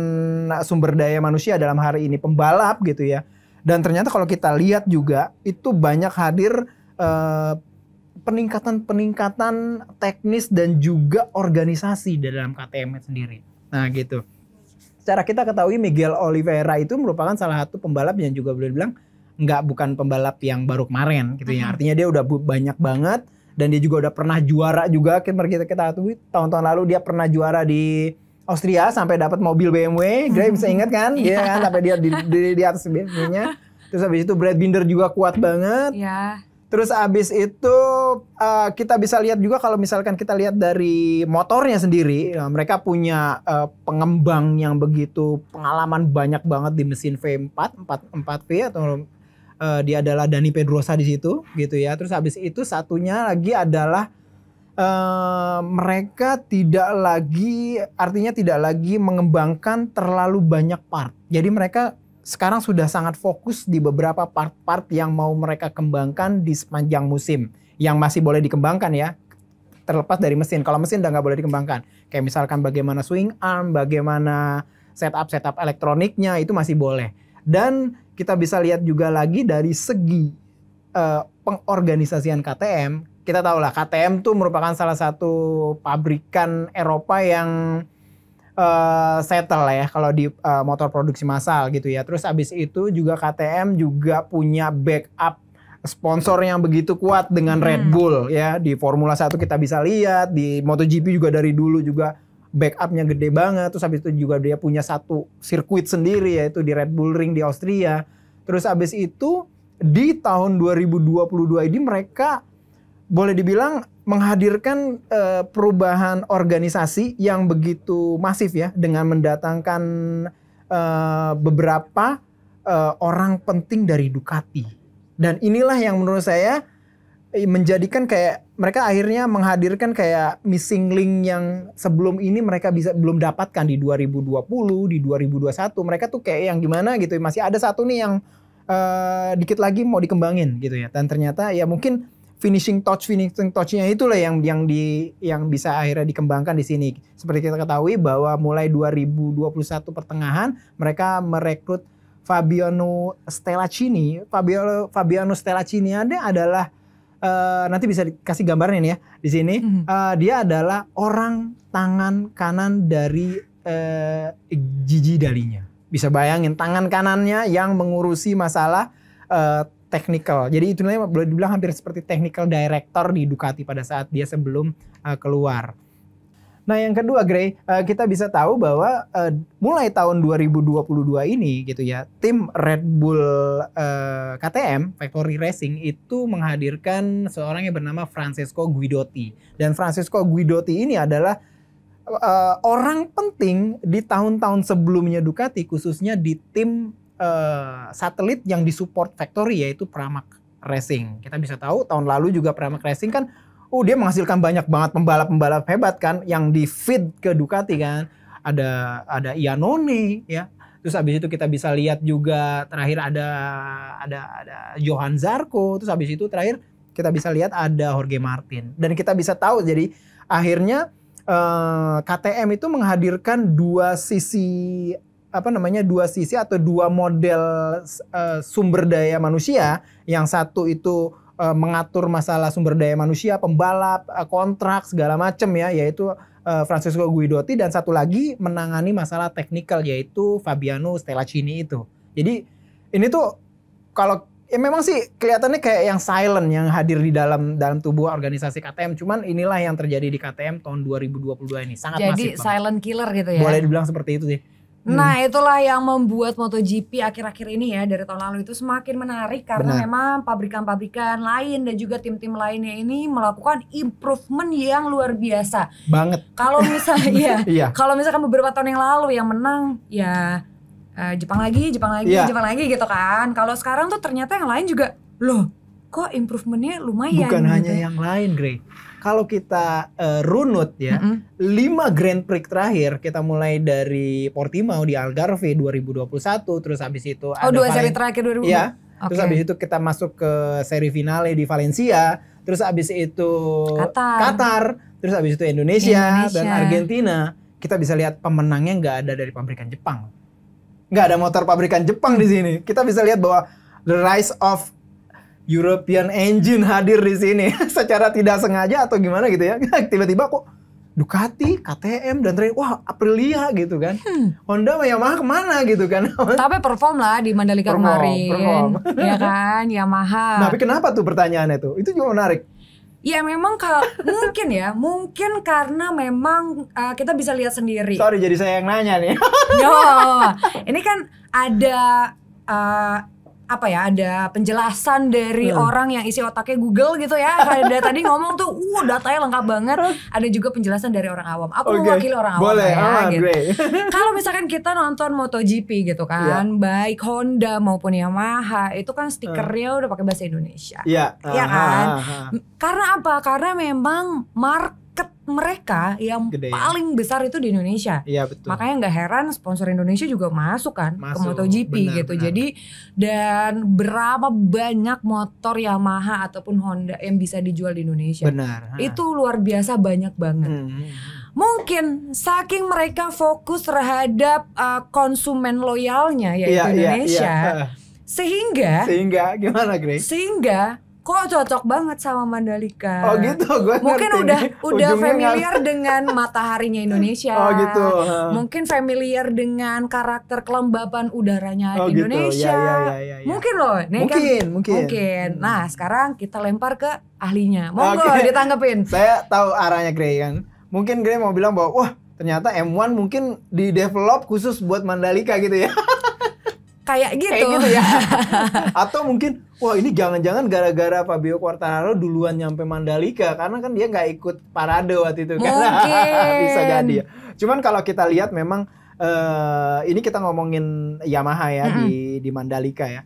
sumber daya manusia dalam hari ini pembalap gitu ya dan ternyata kalau kita lihat juga itu banyak hadir eh, peningkatan-peningkatan uh, teknis dan juga organisasi dalam KTM sendiri. Nah gitu. Secara kita ketahui Miguel Oliveira itu merupakan salah satu pembalap yang juga boleh bilang nggak bukan pembalap yang baru kemarin gitu ya. Artinya dia udah banyak banget dan dia juga udah pernah juara juga kita kita, ketahui tahun-tahun lalu dia pernah juara di Austria sampai dapat mobil BMW, Gray bisa ingat kan? Iya yeah. kan, sampai dia di, di, di atas BMW-nya. Terus habis itu Brad Binder juga kuat banget. Iya. Yeah. Terus abis itu uh, kita bisa lihat juga kalau misalkan kita lihat dari motornya sendiri, ya, mereka punya uh, pengembang yang begitu pengalaman banyak banget di mesin V4, 4 4V atau uh, dia adalah Dani Pedrosa di situ gitu ya. Terus abis itu satunya lagi adalah uh, mereka tidak lagi artinya tidak lagi mengembangkan terlalu banyak part. Jadi mereka sekarang sudah sangat fokus di beberapa part-part yang mau mereka kembangkan di sepanjang musim yang masih boleh dikembangkan ya terlepas dari mesin kalau mesin udah nggak boleh dikembangkan kayak misalkan bagaimana swing arm bagaimana setup setup elektroniknya itu masih boleh dan kita bisa lihat juga lagi dari segi uh, pengorganisasian KTM kita tahu lah KTM tuh merupakan salah satu pabrikan Eropa yang uh, settle ya kalau di uh, motor produksi massal gitu ya. Terus abis itu juga KTM juga punya backup sponsor yang begitu kuat dengan Red hmm. Bull ya. Di Formula 1 kita bisa lihat, di MotoGP juga dari dulu juga backupnya gede banget. Terus abis itu juga dia punya satu sirkuit sendiri yaitu di Red Bull Ring di Austria. Terus abis itu di tahun 2022 ini mereka boleh dibilang menghadirkan uh, perubahan organisasi yang begitu masif ya dengan mendatangkan uh, beberapa uh, orang penting dari Ducati. Dan inilah yang menurut saya menjadikan kayak mereka akhirnya menghadirkan kayak missing link yang sebelum ini mereka bisa belum dapatkan di 2020, di 2021 mereka tuh kayak yang gimana gitu masih ada satu nih yang uh, dikit lagi mau dikembangin gitu ya. Dan ternyata ya mungkin finishing touch finishing touchnya itulah yang yang di yang bisa akhirnya dikembangkan di sini. Seperti kita ketahui bahwa mulai 2021 pertengahan mereka merekrut Fabiano Stellacini. Fabio Fabiano Stellacini ada adalah uh, nanti bisa dikasih gambarnya ini ya di sini. uh, dia adalah orang tangan kanan dari uh, Gigi Dalinya. Bisa bayangin tangan kanannya yang mengurusi masalah uh, technical. Jadi itu namanya boleh dibilang hampir seperti technical director di Ducati pada saat dia sebelum uh, keluar. Nah, yang kedua, Gray, uh, kita bisa tahu bahwa uh, mulai tahun 2022 ini gitu ya, tim Red Bull uh, KTM Factory Racing itu menghadirkan seorang yang bernama Francesco Guidotti. Dan Francesco Guidotti ini adalah uh, orang penting di tahun-tahun sebelumnya Ducati khususnya di tim Eh, satelit yang disupport factory yaitu Pramac Racing. Kita bisa tahu tahun lalu juga Pramac Racing kan oh dia menghasilkan banyak banget pembalap-pembalap hebat kan yang di feed ke Ducati kan. Ada ada Iannone ya. Terus habis itu kita bisa lihat juga terakhir ada ada ada Johan Zarco, terus habis itu terakhir kita bisa lihat ada Jorge Martin dan kita bisa tahu jadi akhirnya eh, KTM itu menghadirkan dua sisi apa namanya dua sisi atau dua model uh, sumber daya manusia yang satu itu uh, mengatur masalah sumber daya manusia pembalap uh, kontrak segala macam ya yaitu uh, Francesco Guidotti dan satu lagi menangani masalah teknikal yaitu Fabiano Stellacini itu jadi ini tuh kalau ya memang sih kelihatannya kayak yang silent yang hadir di dalam dalam tubuh organisasi KTM cuman inilah yang terjadi di KTM tahun 2022 ini sangat Jadi masif jadi silent killer gitu ya. Boleh dibilang seperti itu sih. Nah, hmm. itulah yang membuat MotoGP akhir-akhir ini ya dari tahun lalu itu semakin menarik karena Benar. memang pabrikan-pabrikan lain dan juga tim-tim lainnya ini melakukan improvement yang luar biasa. Banget. Kalau misalnya iya. kalau misalkan beberapa tahun yang lalu yang menang ya uh, Jepang lagi, Jepang lagi, iya. Jepang lagi gitu kan. Kalau sekarang tuh ternyata yang lain juga loh kok improvementnya lumayan. Bukan gitu. hanya yang lain, Grey kalau kita uh, runut ya, mm -hmm. 5 Grand Prix terakhir kita mulai dari Portimao di Algarve 2021, terus habis itu Oh, ada dua Valen seri terakhir 2000. Ya, Okay. Terus habis itu kita masuk ke seri finale di Valencia, terus habis itu Qatar, Qatar terus habis itu Indonesia, Indonesia dan Argentina. Kita bisa lihat pemenangnya nggak ada dari pabrikan Jepang. Nggak ada motor pabrikan Jepang di sini. Kita bisa lihat bahwa the rise of European Engine hadir di sini secara tidak sengaja atau gimana gitu ya. Tiba-tiba kok Ducati, KTM dan terakhir wah Aprilia gitu kan. Hmm. Honda sama Yamaha kemana gitu kan. Tapi perform lah di Mandalika perform, kemarin. Perform. ya kan Yamaha. Nah, tapi kenapa tuh pertanyaannya tuh? Itu juga menarik. Ya memang kalau mungkin ya, mungkin karena memang uh, kita bisa lihat sendiri. Sorry jadi saya yang nanya nih. Yo, ini kan ada uh, apa ya ada penjelasan dari hmm. orang yang isi otaknya Google gitu ya ada tadi ngomong tuh uh datanya lengkap banget hmm. ada juga penjelasan dari orang awam aku okay. mewakili orang awam Boleh. ya ah, gitu kalau misalkan kita nonton MotoGP gitu kan yeah. baik Honda maupun Yamaha itu kan stikernya uh. udah pakai bahasa Indonesia yeah. ya iya kan uh -huh. karena apa karena memang mark market mereka yang Gede, ya? paling besar itu di Indonesia. Iya betul. Makanya nggak heran sponsor Indonesia juga masuk kan masuk, ke MotoGP benar, gitu. Benar. Jadi dan berapa banyak motor Yamaha ataupun Honda yang bisa dijual di Indonesia. Benar. Ha. Itu luar biasa banyak banget. Hmm. hmm, hmm. Mungkin saking mereka fokus terhadap uh, konsumen loyalnya yaitu ya, Indonesia. Ya, ya. Sehingga Sehingga gimana Grace? Sehingga kok cocok banget sama Mandalika. Oh gitu, gue mungkin ngerti udah nih. udah familiar ngerti. dengan mataharinya Indonesia. Oh gitu. Uh. Mungkin familiar dengan karakter kelembaban udaranya oh, gitu. Indonesia. Gitu. Ya, ya, ya, ya, ya. Mungkin loh, mungkin, kan, mungkin, mungkin. Hmm. Nah sekarang kita lempar ke ahlinya. Monggo okay. ditanggepin. Saya tahu arahnya Grey kan? Mungkin Grey mau bilang bahwa wah ternyata M1 mungkin di develop khusus buat Mandalika gitu ya. kayak gitu. Kayak gitu ya. Atau mungkin wah ini jangan-jangan gara-gara Fabio Quartararo duluan nyampe Mandalika karena kan dia nggak ikut parade waktu itu kan. mungkin. kan. Bisa jadi ya. Cuman kalau kita lihat memang uh, ini kita ngomongin Yamaha ya mm -hmm. di di Mandalika ya.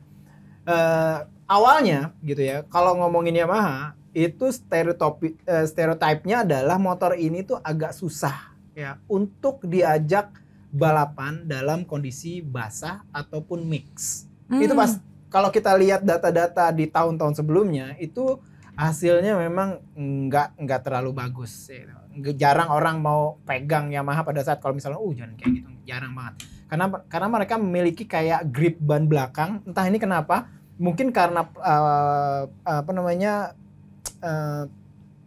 Uh, awalnya gitu ya. Kalau ngomongin Yamaha itu stereotip eh, stereotipnya adalah motor ini tuh agak susah ya untuk diajak balapan dalam kondisi basah ataupun mix. Hmm. Itu pas kalau kita lihat data-data di tahun-tahun sebelumnya itu hasilnya memang nggak nggak terlalu bagus. Jarang orang mau pegang Yamaha pada saat kalau misalnya, uh jangan kayak gitu, jarang banget. Karena karena mereka memiliki kayak grip ban belakang, entah ini kenapa, mungkin karena uh, apa namanya uh,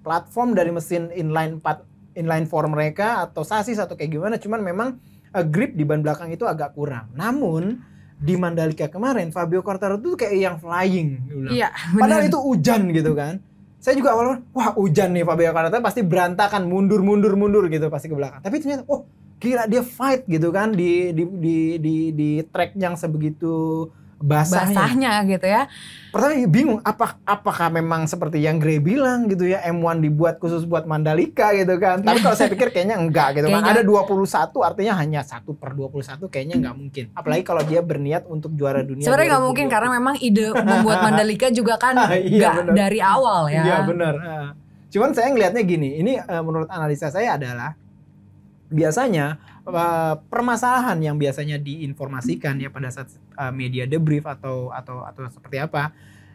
platform dari mesin inline 4 inline 4 mereka atau sasis atau kayak gimana, cuman memang uh, grip di ban belakang itu agak kurang. Namun di Mandalika kemarin Fabio Quartararo itu kayak yang flying Iya. Padahal itu hujan gitu kan. Saya juga awalnya wah hujan nih Fabio Quartararo pasti berantakan mundur mundur mundur gitu pasti ke belakang. Tapi ternyata oh kira dia fight gitu kan di di di di, di track yang sebegitu basahnya. basahnya gitu ya. Pertama bingung apa apakah memang seperti yang Grey bilang gitu ya M1 dibuat khusus buat Mandalika gitu kan. Tapi kalau saya pikir kayaknya enggak gitu kan. Ada 21 artinya hanya satu per 21 kayaknya nggak mungkin. Apalagi kalau dia berniat untuk juara dunia. Sebenarnya nggak mungkin karena memang ide membuat Mandalika juga kan ah, iya, enggak iya, dari awal ya. Iya benar. Ah. Cuman saya ngelihatnya gini, ini eh, menurut analisa saya adalah biasanya eh, permasalahan yang biasanya diinformasikan ya pada saat uh, media debrief atau atau atau seperti apa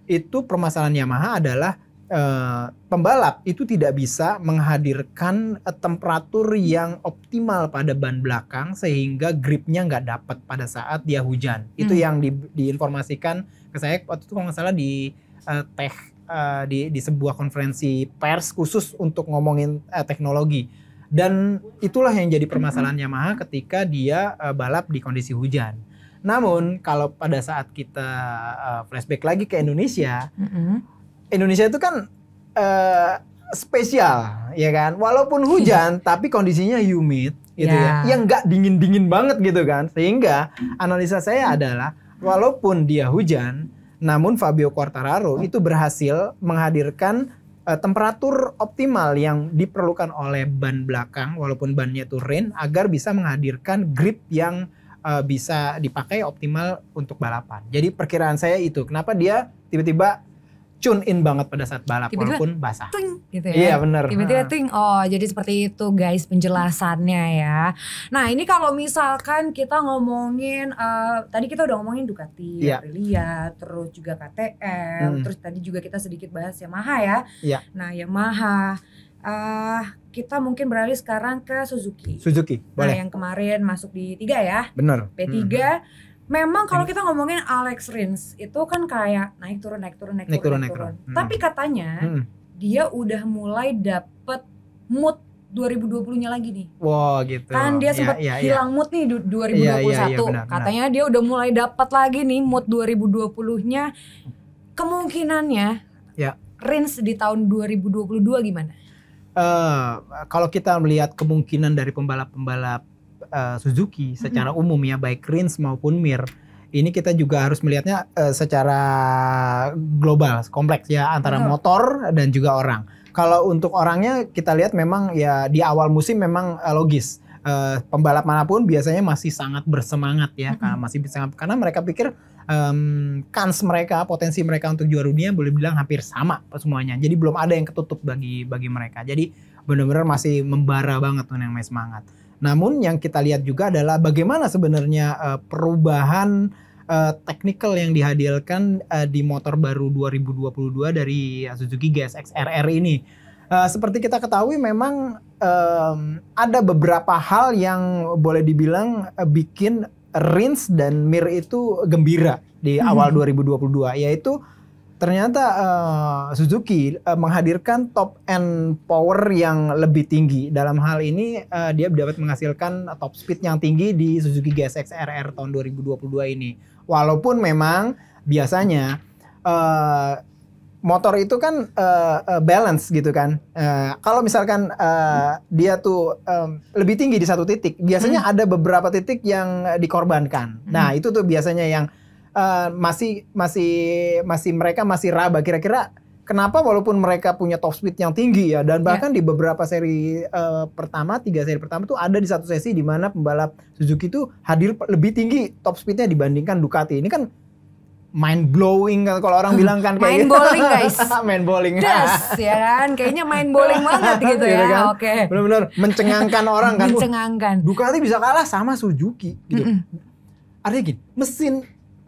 itu permasalahan Yamaha adalah Uh, pembalap itu tidak bisa menghadirkan uh, temperatur yang optimal pada ban belakang sehingga gripnya nggak dapat pada saat dia hujan. Hmm. Itu yang di, diinformasikan ke saya waktu itu kalau nggak salah di uh, teh uh, di di sebuah konferensi pers khusus untuk ngomongin uh, teknologi. Dan itulah yang jadi permasalahan hmm. Yamaha ketika dia uh, balap di kondisi hujan. Namun kalau pada saat kita uh, flashback lagi ke Indonesia, mm -hmm. Indonesia itu kan uh, spesial, ya kan? Walaupun hujan, tapi kondisinya humid, gitu yeah. ya, yang nggak dingin-dingin banget gitu kan? Sehingga analisa saya adalah walaupun dia hujan, namun Fabio Quartararo itu berhasil menghadirkan uh, temperatur optimal yang diperlukan oleh ban belakang, walaupun bannya itu rain, agar bisa menghadirkan grip yang uh, bisa dipakai optimal untuk balapan. Jadi perkiraan saya itu kenapa dia tiba-tiba tune in banget pada saat balap tiba -tiba, walaupun basah. Ting, gitu ya. Iya bener. Tiba-tiba nah. ting. Oh, jadi seperti itu guys penjelasannya ya. Nah, ini kalau misalkan kita ngomongin uh, tadi kita udah ngomongin Ducati, yeah. Aprilia, terus juga KTM, hmm. terus tadi juga kita sedikit bahas Yamaha ya. Yeah. Nah, Yamaha uh, kita mungkin beralih sekarang ke Suzuki. Suzuki, nah, boleh. yang kemarin masuk di tiga ya. Benar. P3. Hmm. Memang kalau kita ngomongin Alex Rins itu kan kayak naik turun naik turun naik, naik turun, turun naik turun. Hmm. Tapi katanya hmm. dia udah mulai dapet mood 2020-nya lagi nih. Wow gitu. Kan dia iya, sempat ya, ya, hilang ya. mood nih 2021. Ya, ya, ya, benar, katanya dia udah mulai dapat lagi nih mood 2020-nya. Kemungkinannya ya. Rins di tahun 2022 gimana? Eh, kalau kita melihat kemungkinan dari pembalap-pembalap uh, Suzuki mm-hmm. secara mm-hmm. umum ya baik Rins maupun Mir ini kita juga harus melihatnya uh, secara global kompleks ya antara mm-hmm. motor dan juga orang. Kalau untuk orangnya kita lihat memang ya di awal musim memang uh, logis uh, pembalap manapun biasanya masih sangat bersemangat ya, mm-hmm. karena masih sangat karena mereka pikir um, kans mereka, potensi mereka untuk juara dunia boleh bilang hampir sama semuanya. Jadi belum ada yang ketutup bagi bagi mereka. Jadi benar-benar masih membara banget tuh yang main semangat. Namun yang kita lihat juga adalah bagaimana sebenarnya uh, perubahan uh, teknikal yang dihadirkan uh, di motor baru 2022 dari Suzuki GSX RR ini. Uh, seperti kita ketahui memang um, ada beberapa hal yang boleh dibilang uh, bikin Rins dan Mir itu gembira di hmm. awal 2022 yaitu ternyata uh, Suzuki uh, menghadirkan top end power yang lebih tinggi. Dalam hal ini uh, dia dapat menghasilkan top speed yang tinggi di Suzuki GSX RR tahun 2022 ini. Walaupun memang biasanya uh, motor itu kan uh, uh, balance gitu kan. Uh, kalau misalkan uh, dia tuh um, lebih tinggi di satu titik, biasanya hmm. ada beberapa titik yang dikorbankan. Hmm. Nah itu tuh biasanya yang uh, masih masih masih mereka masih raba kira-kira kenapa walaupun mereka punya top speed yang tinggi ya dan ya. bahkan yeah. di beberapa seri uh, pertama tiga seri pertama tuh ada di satu sesi di mana pembalap Suzuki itu hadir lebih tinggi top speednya dibandingkan Ducati ini kan mind blowing kan kalau orang hmm. bilang kan kayak main gitu. bowling guys main bowling das ya kan kayaknya main bowling banget gitu, gitu, ya kan? oke okay. benar-benar mencengangkan orang kan mencengangkan Ducati bisa kalah sama Suzuki gitu mm -mm. artinya gini mesin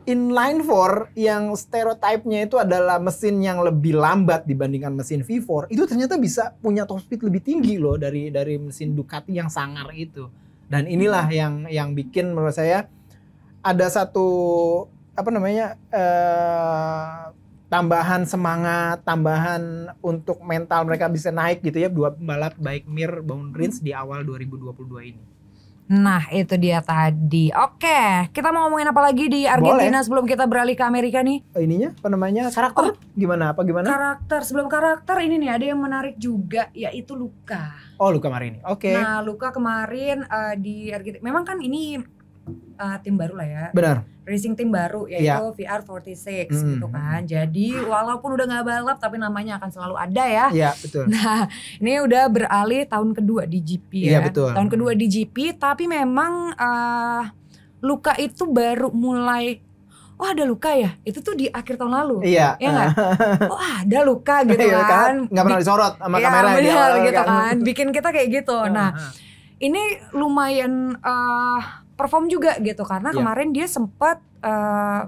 inline four yang stereotipnya itu adalah mesin yang lebih lambat dibandingkan mesin V4 itu ternyata bisa punya top speed lebih tinggi loh dari dari mesin Ducati yang sangar itu dan inilah yang yang bikin menurut saya ada satu apa namanya eh, tambahan semangat, tambahan untuk mental mereka bisa naik gitu ya dua balap baik Mir Boundaries di awal 2022 ini. Nah itu dia tadi. Oke, kita mau ngomongin apa lagi di Argentina Boleh. sebelum kita beralih ke Amerika nih? Oh, Ininya, apa namanya? Karakter? Oh, gimana? Apa gimana? Karakter. Sebelum karakter ini nih ada yang menarik juga, yaitu Luka. Oh Luka Marini, oke. Okay. Nah Luka kemarin uh, di Argentina, memang kan ini uh, tim baru lah ya. Benar. Racing tim baru yaitu yeah. VR46 hmm. gitu kan. Jadi walaupun udah nggak balap tapi namanya akan selalu ada ya. Iya, yeah, betul. Nah, ini udah beralih tahun kedua di GP ya. yeah, betul. Tahun kedua di GP tapi memang uh, luka itu baru mulai oh ada luka ya itu tuh di akhir tahun lalu iya ya kan oh ada luka gitu iya, kan karena nggak pernah disorot sama iya, ya, kamera Iya gitu kan. kan bikin kita kayak gitu nah ini lumayan uh, perform juga gitu karena yeah. kemarin dia sempat uh, eh,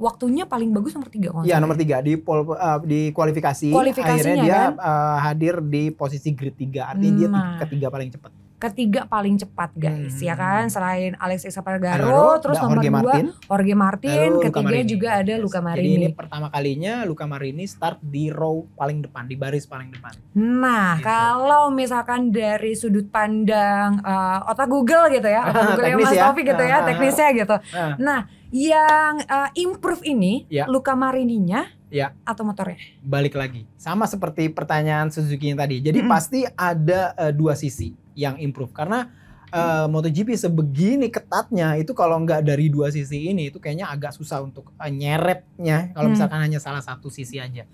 waktunya paling bagus nomor tiga kan? Iya nomor tiga di pol, uh, di kualifikasi akhirnya dia kan? uh, hadir di posisi grid tiga artinya nah. dia ketiga paling cepat ketiga paling cepat guys ya hmm. ya kan selain Alex Espargaro terus nomor Jorge dua Martin. Jorge Martin Lalu ketiga juga ada Luka Marini jadi ini pertama kalinya Luka Marini start di row paling depan di baris paling depan nah gitu. kalau misalkan dari sudut pandang uh, otak Google gitu ya otak Google Mas ya. Taufik gitu ya ah, ah, ah. teknisnya gitu nah yang uh, improve ini ya. Luka Marininya ya. atau motornya? Balik lagi, sama seperti pertanyaan Suzuki yang tadi. Jadi mm -hmm. pasti ada uh, dua sisi yang improve karena uh, MotoGP sebegini ketatnya itu kalau nggak dari dua sisi ini itu kayaknya agak susah untuk uh, nyeretnya kalau hmm. misalkan hanya salah satu sisi aja.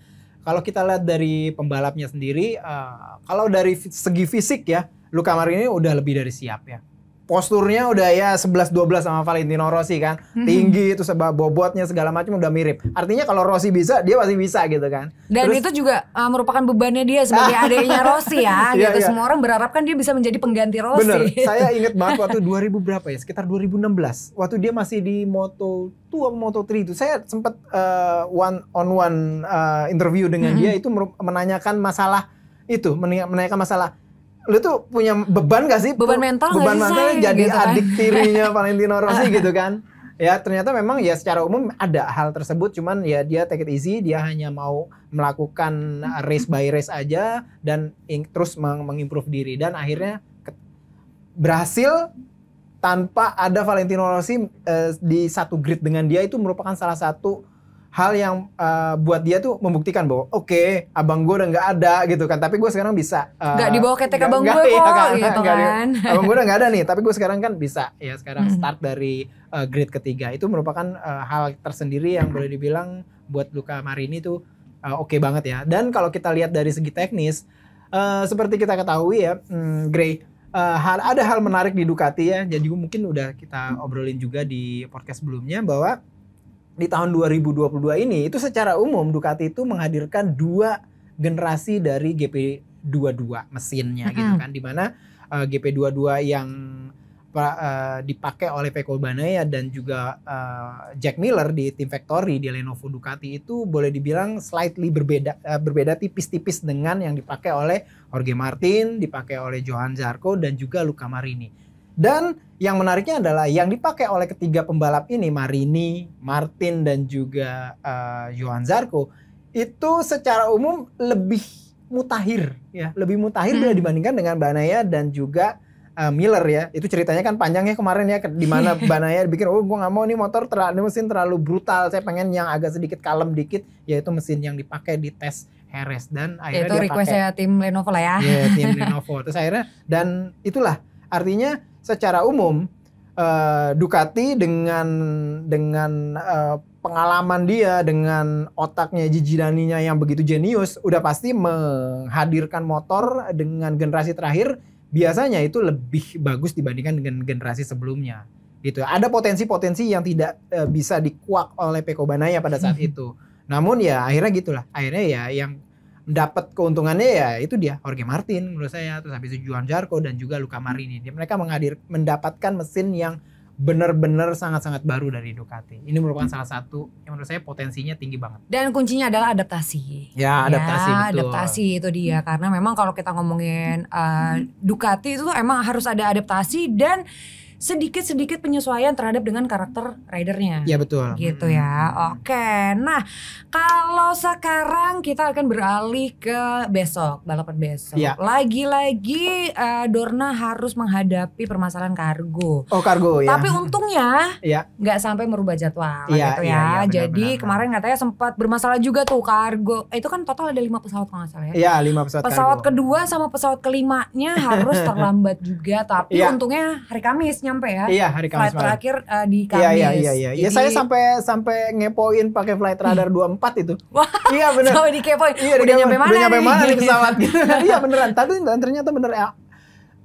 Kalau kita lihat dari pembalapnya sendiri, uh, kalau dari segi fisik ya, Luka Marini udah lebih dari siap ya posturnya udah ya 11 12 sama Valentino Rossi kan. Mhm. Tinggi itu sebab bobotnya segala macam udah mirip. Artinya kalau Rossi bisa, dia pasti bisa gitu kan. Dan Terus, itu juga uh, merupakan bebannya dia sebagai adiknya Rossi ya. Iya, gitu iya. semua orang berharap kan dia bisa menjadi pengganti Rossi. Bener. Saya ingat banget waktu 2000 berapa ya? Sekitar 2016. Waktu dia masih di Moto 2 Moto 3 itu saya sempat uh, one on one uh, interview dengan mm -hmm. dia itu menanyakan masalah itu, menanyakan masalah lu tuh punya beban gak sih? Beban mental Beban mental jadi gitu kan. adik tirinya Valentino Rossi ah. gitu kan. Ya ternyata memang ya secara umum ada hal tersebut cuman ya dia take it easy, dia hanya mau melakukan race by race aja dan terus meng mengimprove diri dan akhirnya berhasil tanpa ada Valentino Rossi eh, di satu grid dengan dia itu merupakan salah satu hal yang uh, buat dia tuh membuktikan bahwa oke okay, abang gue udah nggak ada gitu kan tapi gue sekarang bisa uh, dibawa ketek abang gue iya kok ya kan, gitu kan abang gue udah nggak ada nih tapi gue sekarang kan bisa ya sekarang hmm. start dari uh, grade ketiga itu merupakan uh, hal tersendiri yang boleh dibilang buat Luka Marini tuh uh, oke okay banget ya dan kalau kita lihat dari segi teknis uh, seperti kita ketahui ya hmm, Grey uh, hal, ada hal menarik di Ducati ya jadi mungkin udah kita obrolin juga di podcast sebelumnya bahwa di tahun 2022 ini itu secara umum Ducati itu menghadirkan dua generasi dari GP22 mesinnya mm -hmm. gitu kan dimana uh, GP22 yang uh, dipakai oleh Pecco Banaya dan juga uh, Jack Miller di tim factory di Lenovo Ducati itu boleh dibilang slightly berbeda uh, berbeda tipis-tipis dengan yang dipakai oleh Jorge Martin, dipakai oleh Johan Zarco dan juga Luca Marini dan yang menariknya adalah yang dipakai oleh ketiga pembalap ini Marini, Martin dan juga uh, Johan Zarco itu secara umum lebih mutahir ya, lebih mutahir bila hmm. dibandingkan dengan Banaya dan juga uh, Miller ya. Itu ceritanya kan panjangnya kemarin ya di mana Banaya bikin oh gue nggak mau nih motor terlalu mesin terlalu brutal. Saya pengen yang agak sedikit kalem dikit yaitu mesin yang dipakai di tes Heres dan akhirnya itu dia requestnya pakai, ya, tim Lenovo lah ya. Iya, yeah, tim Lenovo. Terus akhirnya dan itulah artinya secara umum uh, Ducati dengan dengan uh, pengalaman dia dengan otaknya Gigi Daninya yang begitu jenius udah pasti menghadirkan motor dengan generasi terakhir biasanya itu lebih bagus dibandingkan dengan generasi sebelumnya gitu ada potensi-potensi yang tidak uh, bisa dikuak oleh Peko pada saat itu namun ya akhirnya gitulah akhirnya ya yang dapat keuntungannya ya itu dia Jorge Martin menurut saya terus habis itu Juan Jarko dan juga Luka Marini dia mereka menghadir mendapatkan mesin yang benar-benar sangat-sangat baru dari Ducati. Ini merupakan salah satu yang menurut saya potensinya tinggi banget. Dan kuncinya adalah adaptasi. Ya, adaptasi ya, betul. Adaptasi itu dia hmm. karena memang kalau kita ngomongin uh, Ducati itu emang harus ada adaptasi dan sedikit-sedikit penyesuaian terhadap dengan karakter ridernya. Iya betul. Gitu ya. Oke. Nah, kalau sekarang kita akan beralih ke besok balapan besok. Ya. Lagi-lagi uh, Dorna harus menghadapi permasalahan kargo. Oh kargo ya. Tapi untungnya iya. nggak ya. sampai merubah jadwal iya, gitu iya, ya, gitu ya. ya, ya Jadi benar, kemarin katanya sempat bermasalah juga tuh kargo. Eh, itu kan total ada lima pesawat kalau nggak salah ya. Iya lima pesawat. Pesawat kargo. kedua sama pesawat kelimanya harus terlambat juga. Tapi ya. untungnya hari Kamis nyampe SMP ya. Iya, hari Kamis. Flight malam. terakhir uh, di iya, iya, Kamis. Iya, iya, iya, iya. Jadi... Ya saya sampai sampai ngepoin pakai flight radar 24 itu. Wah. Iya benar. Sampai dikepoin. Iya, udah nyampe mana? Udah nyampe mana di pesawat gitu. iya beneran. Tapi ternyata bener ya,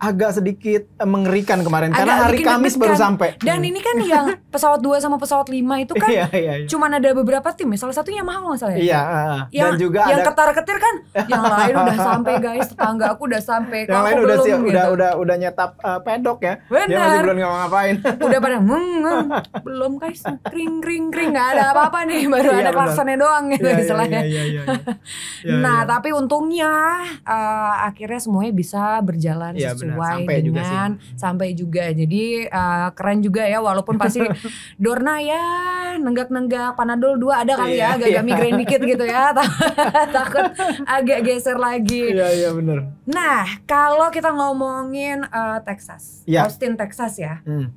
agak sedikit eh, mengerikan kemarin agak karena hari Kamis baru sampai. Dan hmm. ini kan yang pesawat 2 sama pesawat 5 itu kan iya, iya, iya. cuman ada beberapa tim ya. Salah satunya mahal nggak salah ya. Iya, uh, yang, dan juga yang ada... ketar-ketir kan yang lain udah sampai guys, tetangga aku udah sampai. Yang lain udah belum, siap, gitu. udah udah udah nyetap uh, pedok ya. Bener. Dia masih belum ngapa-ngapain. udah pada meng, belum guys, kring kring kring nggak ada apa-apa nih, baru iya, ada klaksonnya doang gitu iya, iya istilahnya. Iya, iya, iya, iya. iya nah, iya. tapi untungnya uh, akhirnya semuanya bisa berjalan sesuai Iya, sampai dengan juga sih. sampai juga. Jadi uh, keren juga ya walaupun pasti Dorna ya nenggak-nenggak Panadol dua ada kali yeah, ya iya, agak-agak yeah. migrain dikit gitu ya. Takut agak geser lagi. Iya yeah, benar. Nah, kalau kita ngomongin uh, Texas, yeah. Austin Texas ya. Hmm.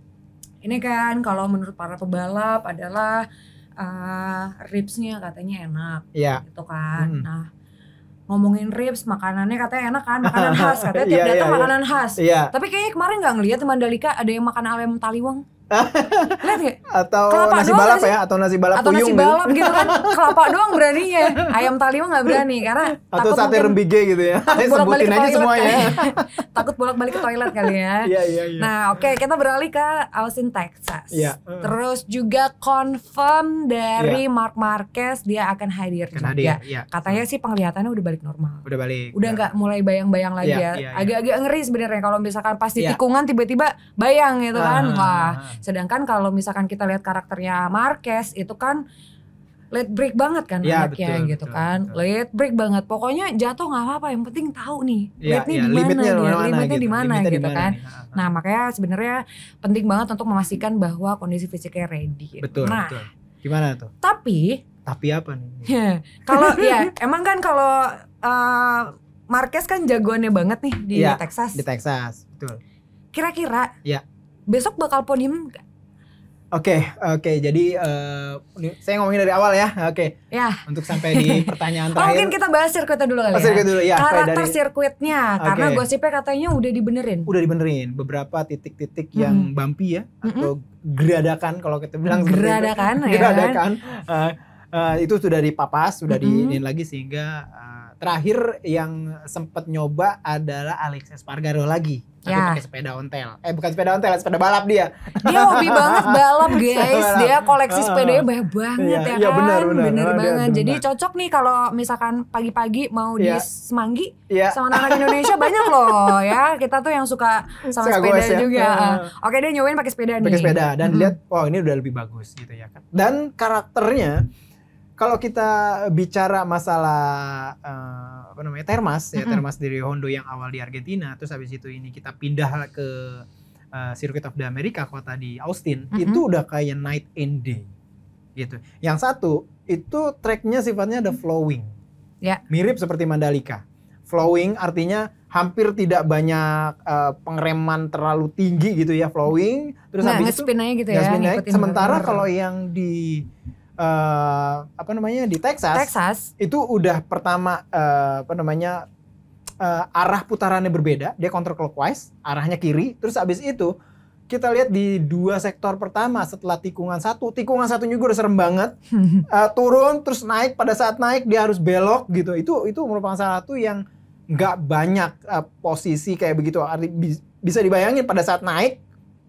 Ini kan kalau menurut para pebalap adalah uh, ribsnya katanya enak, yeah. gitu kan. Hmm. Nah, ngomongin ribs makanannya katanya enak kan makanan khas katanya tiap yeah, datang yeah, iya. makanan yeah. khas yeah. tapi kayaknya kemarin nggak ngeliat teman Mandalika ada yang makan ayam taliwang Lihat ya? Atau kelapa nasi balap ya? Atau nasi balap atau puyung nasi balap gitu, kan. Kelapa doang beraninya. Ayam tali mah nggak berani karena atau takut sate rembige gitu ya. Takut bolak balik aja semuanya. Ya. takut bolak balik ke toilet kali ya. Iya iya, iya. Nah, oke okay, kita beralih ke Austin Texas. Iya. Terus juga confirm dari yeah. Mark Marquez dia akan hadir juga. Hadir, yeah. Katanya hmm. sih penglihatannya udah balik normal. Udah balik. Udah iya. nggak mulai bayang-bayang lagi ya. Agak-agak ngeri sebenarnya kalau misalkan pas di tikungan tiba-tiba bayang gitu kan. Ah. Wah. Sedangkan kalau misalkan kita lihat karakternya Marquez itu kan late break banget kan ya, anaknya betul, gitu betul, kan betul. late break banget pokoknya jatuh nggak apa-apa yang penting tahu nih ya, late ya, di iya, mana dia limitnya di mana gitu, gitu kan nah makanya sebenarnya penting banget untuk memastikan bahwa kondisi fisiknya ready gitu. betul nah betul. gimana tuh tapi tapi apa nih kalau ya emang kan kalau uh, Marquez kan jagoannya banget nih di ya, Texas di Texas betul kira-kira ya besok bakal podium Oke, okay, oke. Okay, jadi uh, saya ngomongin dari awal ya. Oke. Okay. Ya. Untuk sampai di pertanyaan oh, terakhir. oh, mungkin kita bahas sirkuitnya dulu kali. ya. sirkuit dulu ya. Karakter dari, sirkuitnya okay. karena gosipnya katanya udah dibenerin. Udah dibenerin. Beberapa titik-titik hmm. yang bumpy ya hmm. atau geradakan kalau kita bilang geradakan. Geradakan. Ya kan? uh, uh, itu sudah dipapas, sudah hmm. diinin lagi sehingga uh, terakhir yang sempat nyoba adalah Alex Espargaro lagi tapi ya. pakai sepeda ontel. Eh bukan sepeda ontel, sepeda balap dia. Dia hobi banget balap, guys. Dia koleksi sepedanya banyak banget iya. ya, ya, ya kan. benar, benar, benar banget. Jadi cocok nih kalau misalkan pagi-pagi mau ya. di iya. Semanggi ya. sama anak Indonesia banyak loh ya. Kita tuh yang suka sama suka sepeda ya. juga. Ya. Oke, dia nyobain pakai sepeda pake nih. Pakai sepeda dan hmm. lihat, wow ini udah lebih bagus gitu ya kan. Dan karakternya kalau kita bicara masalah uh, apa namanya termas ya termas dari Hondo yang awal di Argentina, terus habis itu ini kita pindah ke uh, Circuit of the America kota di Austin, mm -hmm. itu udah kayak night and day gitu. Yang satu itu tracknya sifatnya ada flowing, yeah. mirip seperti Mandalika. Flowing artinya hampir tidak banyak uh, pengereman terlalu tinggi gitu ya flowing. Terus nah, habis itu aja gitu ya. Sementara kalau yang di uh, apa namanya di Texas, Texas itu udah pertama uh, apa namanya uh, arah putarannya berbeda, dia counter clockwise arahnya kiri, terus abis itu kita lihat di dua sektor pertama setelah tikungan satu, tikungan satu juga udah serem banget, uh, turun terus naik pada saat naik dia harus belok gitu, itu itu merupakan salah satu yang nggak banyak uh, posisi kayak begitu, bisa dibayangin pada saat naik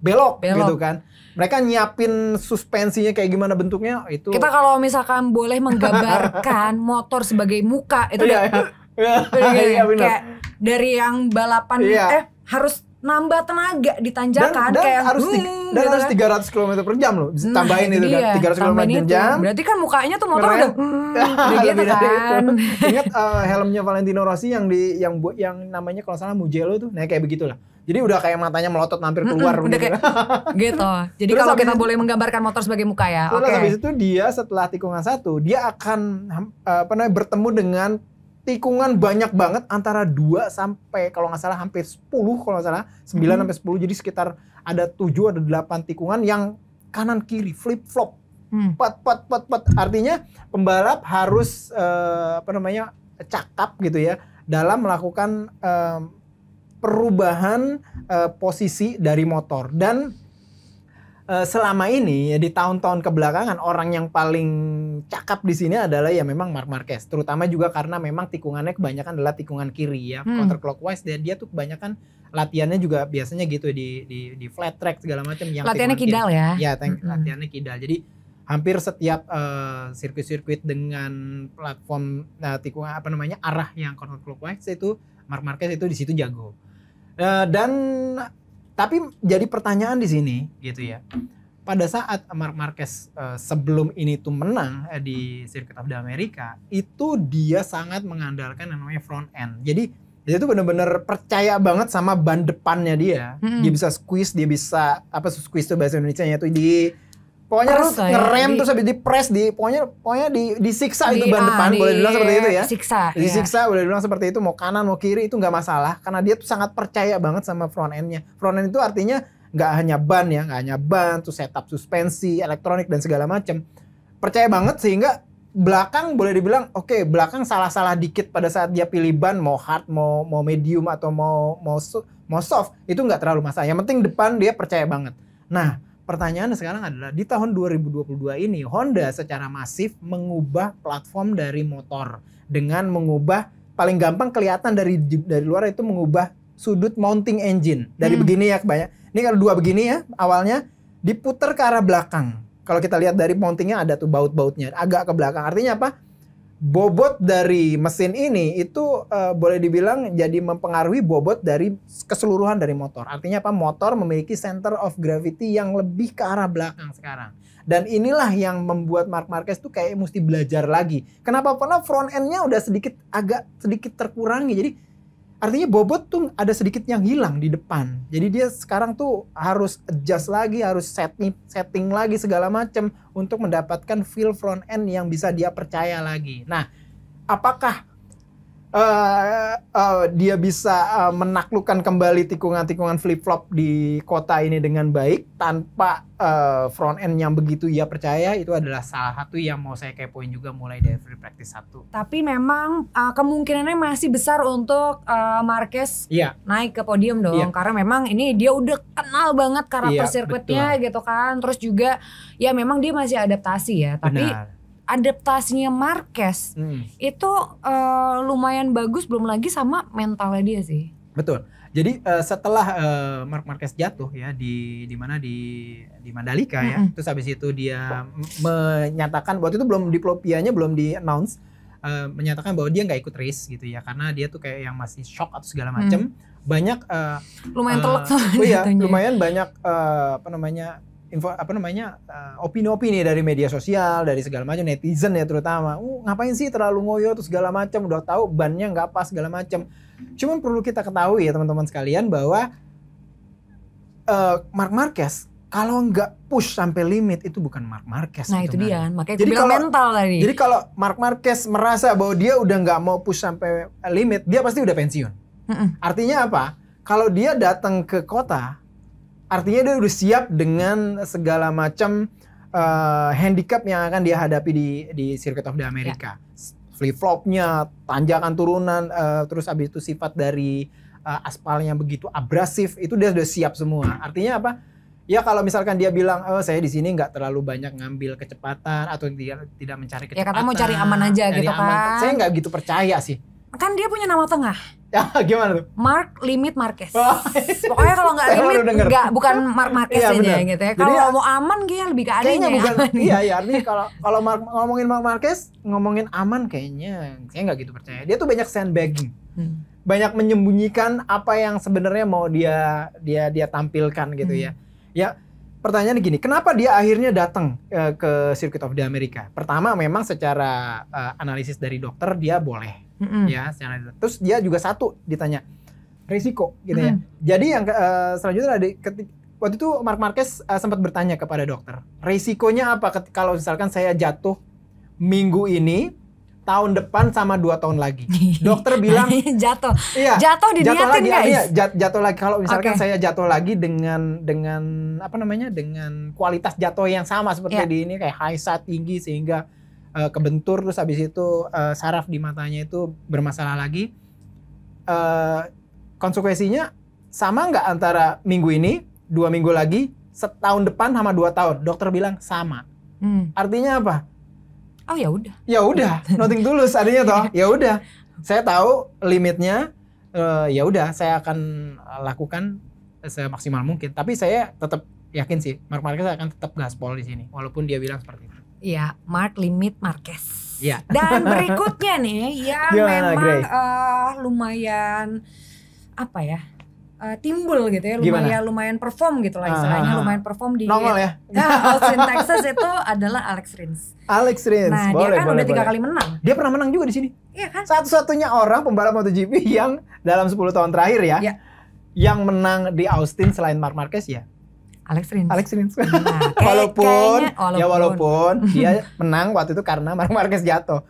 belok, belok gitu kan. Mereka nyiapin suspensinya kayak gimana bentuknya itu. Kita kalau misalkan boleh menggambarkan motor sebagai muka itu iya, iya. iya, iya kayak dari yang balapan iya. eh harus nambah tenaga di tanjakan dan, dan kayak harus tiga dan gitu harus 300 kan. km per jam loh nah, tambahin itu tiga 300 km per jam berarti kan mukanya tuh motor udah hmm, gitu kan ingat uh, helmnya Valentino Rossi yang di yang buat yang namanya kalau salah Mugello tuh nah kayak begitulah jadi udah kayak matanya melotot hampir keluar. udah gitu. kayak gitu. Jadi kalau kita itu, boleh menggambarkan motor sebagai muka ya. Oke. Okay. Habis itu dia setelah tikungan satu, dia akan eh, apa namanya bertemu dengan tikungan banyak banget antara 2 sampai kalau nggak salah hampir 10 kalau nggak salah 9 hmm. sampai 10 jadi sekitar ada 7 ada 8 tikungan yang kanan kiri flip flop hmm. pat pat pat pat artinya pembalap harus uh, apa namanya cakap gitu ya dalam melakukan um, perubahan uh, posisi dari motor dan uh, selama ini ya di tahun-tahun kebelakangan orang yang paling cakap di sini adalah ya memang Mark Marquez terutama juga karena memang tikungannya kebanyakan adalah tikungan kiri ya hmm. clockwise dan dia tuh kebanyakan latihannya juga biasanya gitu di di, di flat track segala macam yang latihannya kidal ya ya tank, hmm. latihannya kidal jadi hampir setiap eh, sirkuit-sirkuit uh, dengan platform uh, tikungan apa namanya arah yang counter clockwise itu Mark Marquez itu di situ jago Uh, dan tapi jadi pertanyaan di sini gitu ya. Pada saat Mark Marquez uh, sebelum ini tuh menang uh, di sirkuit of the America, itu dia sangat mengandalkan yang namanya front end. Jadi dia tuh benar-benar percaya banget sama ban depannya dia. Mm -hmm. Dia bisa squeeze, dia bisa apa squeeze tuh bahasa Indonesia-nya tuh di Pokoknya harus ya, ngerem di, terus habis di press di pokoknya pokoknya di disiksa di, itu ban ah, depan di, boleh dibilang seperti itu ya. Siksa. Disiksa iya. boleh dibilang seperti itu mau kanan mau kiri itu nggak masalah karena dia tuh sangat percaya banget sama front endnya. Front end itu artinya nggak hanya ban ya, nggak hanya ban, tuh setup suspensi, elektronik dan segala macam. Percaya banget sehingga belakang boleh dibilang oke okay, belakang salah-salah dikit pada saat dia pilih ban mau hard mau mau medium atau mau mau mau soft itu nggak terlalu masalah yang penting depan dia percaya banget nah pertanyaan sekarang adalah di tahun 2022 ini Honda secara masif mengubah platform dari motor dengan mengubah paling gampang kelihatan dari dari luar itu mengubah sudut mounting engine dari hmm. begini ya banyak ya. ini kalau dua begini ya awalnya diputar ke arah belakang kalau kita lihat dari mountingnya ada tuh baut-bautnya agak ke belakang artinya apa bobot dari mesin ini itu uh, boleh dibilang jadi mempengaruhi bobot dari keseluruhan dari motor. Artinya apa? Motor memiliki center of gravity yang lebih ke arah belakang sekarang. Dan inilah yang membuat Mark Marquez tuh kayak mesti belajar lagi. Kenapa? Karena front end-nya udah sedikit agak sedikit terkurangi. Jadi artinya bobot tuh ada sedikit yang hilang di depan. Jadi dia sekarang tuh harus adjust lagi, harus setting setting lagi segala macam untuk mendapatkan feel front end yang bisa dia percaya lagi. Nah, apakah uh, uh, dia bisa uh, menaklukkan kembali tikungan-tikungan flip-flop di kota ini dengan baik tanpa uh, front end yang begitu ia percaya itu adalah salah satu yang mau saya kepoin juga mulai dari free practice satu. Tapi memang uh, kemungkinannya masih besar untuk uh, Marquez yeah. naik ke podium dong yeah. karena memang ini dia udah kenal banget karakter yeah, sirkuitnya gitu kan. Terus juga ya memang dia masih adaptasi ya, tapi Benar adaptasinya Marquez hmm. itu uh, lumayan bagus belum lagi sama mentalnya dia sih. Betul. Jadi uh, setelah uh, eh, Mark Marquez jatuh ya di di mana di di Mandalika -hmm. ya. Terus habis itu dia menyatakan waktu itu belum diplopianya belum di announce uh, menyatakan bahwa dia nggak ikut race gitu ya karena dia tuh kayak yang masih shock atau segala macam. Hmm. Banyak uh, lumayan telak uh, oh iya, lumayan banyak uh, apa namanya info apa namanya eh, opini-opini dari media sosial dari segala macam netizen ya terutama uh ngapain sih terlalu ngoyo tuh segala macam udah tahu bannya nggak pas segala macam cuman perlu kita ketahui ya teman-teman sekalian bahwa uh, eh, Mark Marquez kalau nggak push sampai limit itu bukan Mark Marquez. Nah itu dia, makanya jadi kalau, mental tadi. Jadi kalau Mark Marquez merasa bahwa dia udah nggak mau push sampai eh, limit, dia pasti udah pensiun. Mm -mm. Artinya apa? Kalau dia datang ke kota artinya dia udah siap dengan segala macam uh, handicap yang akan dia hadapi di di Circuit of the America. Yeah. Flip flopnya, tanjakan turunan, uh, terus abis itu sifat dari uh, eh, aspalnya begitu abrasif, itu dia sudah siap semua. Artinya apa? Ya kalau misalkan dia bilang, oh saya di sini nggak terlalu banyak ngambil kecepatan atau tidak tidak mencari kecepatan. Ya kata mau cari aman aja gitu aman. kan. Saya nggak gitu percaya sih kan dia punya nama tengah. Ya, gimana tuh? Mark Limit Marquez. Oh. Iya. Pokoknya kalau nggak limit nggak bukan Mark iya, Marquez iya, aja yang gitu ya. Kalau ya, mau aman kayaknya lebih ke adanya. Bukan, aman. Iya, iya artinya kalau kalau ngomongin Mark Marquez, ngomongin aman kayaknya saya nggak gitu percaya. Dia tuh banyak sandbagging. Hmm. Banyak menyembunyikan apa yang sebenarnya mau dia dia dia tampilkan gitu ya. hmm. ya. Ya, pertanyaannya gini, kenapa dia akhirnya datang eh, ke Circuit of the America? Pertama memang secara uh, analisis dari dokter dia boleh Mm-hmm. Ya, secara Terus dia juga satu ditanya risiko gitu mm-hmm. ya. Jadi yang uh, selanjutnya ada ketika, waktu itu Mark Marquez uh, sempat bertanya kepada dokter, risikonya apa ketika, kalau misalkan saya jatuh minggu ini tahun depan sama dua tahun lagi. Dokter bilang jatuh. Iya. Jatuh di jatuh lagi, guys. Iya, jat, jatuh lagi kalau misalkan okay. saya jatuh lagi dengan dengan apa namanya? dengan kualitas jatuh yang sama seperti yeah. di ini kayak high side tinggi sehingga uh, kebentur terus habis itu uh, saraf di matanya itu bermasalah lagi uh, konsekuensinya sama nggak antara minggu ini dua minggu lagi setahun depan sama dua tahun dokter bilang sama hmm. artinya apa oh ya udah ya udah nothing tulus artinya toh ya udah saya tahu limitnya uh, ya udah saya akan lakukan semaksimal mungkin tapi saya tetap yakin sih Mark Marquez akan tetap gaspol di sini walaupun dia bilang seperti itu Ya, Mark Limit Marquez. Ya. Dan berikutnya nih yang ya, memang uh, lumayan apa ya? Uh, timbul gitu ya, lumayan Gimana? lumayan perform gitu lah istilahnya, uh, lumayan perform di Nongol ya. Uh, Austin Texas itu adalah Alex Rins. Alex Rins. Nah, boleh, dia kan boleh, udah tiga kali menang. Dia pernah menang juga di sini. Iya kan? Satu-satunya orang pembalap MotoGP yang dalam 10 tahun terakhir ya, ya. yang menang di Austin selain Mark Marquez ya Alex Rins. Alex Rins. Nah, iya, kayak, walaupun, kayaknya, ya walaupun dia menang waktu itu karena Mark Marquez jatuh.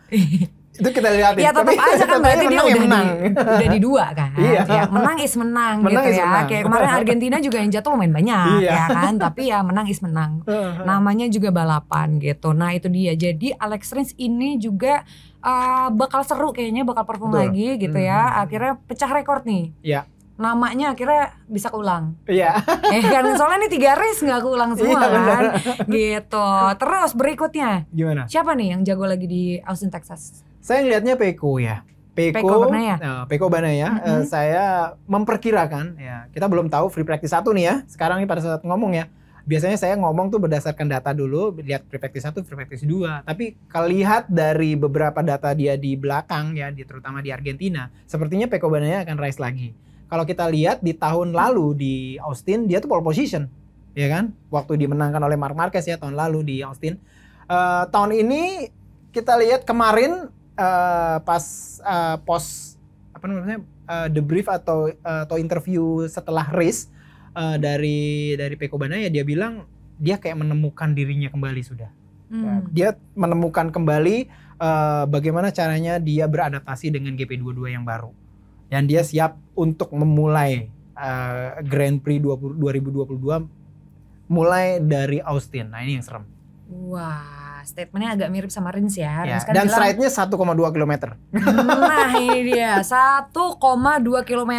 itu kita lihat ya tetap aja kan berarti dia ya udah menang. Di, udah di dua kan iya. ya, menang is menang, menang gitu is ya menang. kayak kemarin Argentina juga yang jatuh main banyak iya. ya kan tapi ya menang is menang namanya juga balapan gitu nah itu dia jadi Alex Rins ini juga uh, bakal seru kayaknya bakal perform lagi gitu ya. hmm. ya akhirnya pecah rekor nih ya namanya akhirnya bisa keulang. Iya. Yeah. eh kan soalnya ini tiga race nggak keulang iya, semua yeah, kan. Gitu. Terus berikutnya. Gimana? Siapa nih yang jago lagi di Austin Texas? Saya ngelihatnya Peko ya. Peko, Banaya. Peko Banaya. Mm -hmm. uh, saya memperkirakan ya, kita belum tahu free practice satu nih ya. Sekarang ini pada saat ngomong ya. Biasanya saya ngomong tuh berdasarkan data dulu, lihat free practice satu, free practice dua. Tapi kalau lihat dari beberapa data dia di belakang ya, di, terutama di Argentina, sepertinya Peko Banaya akan rise lagi kalau kita lihat di tahun lalu di Austin dia tuh pole position ya kan waktu dimenangkan oleh Mark Marquez ya tahun lalu di Austin uh, tahun ini kita lihat kemarin uh, pas uh, eh, pos apa namanya uh, debrief atau uh, atau interview setelah race uh, dari dari Peko Bana ya dia bilang dia kayak menemukan dirinya kembali sudah Hmm. Kan? Dia menemukan kembali uh, bagaimana caranya dia beradaptasi dengan GP22 yang baru dan dia siap untuk memulai uh, Grand Prix 20, 2022 mulai dari Austin. Nah, ini yang serem. Wah statementnya agak mirip sama Rins ya. ya. Rins kan Dan stride-nya 1,2 km. Nah ini dia 1,2 km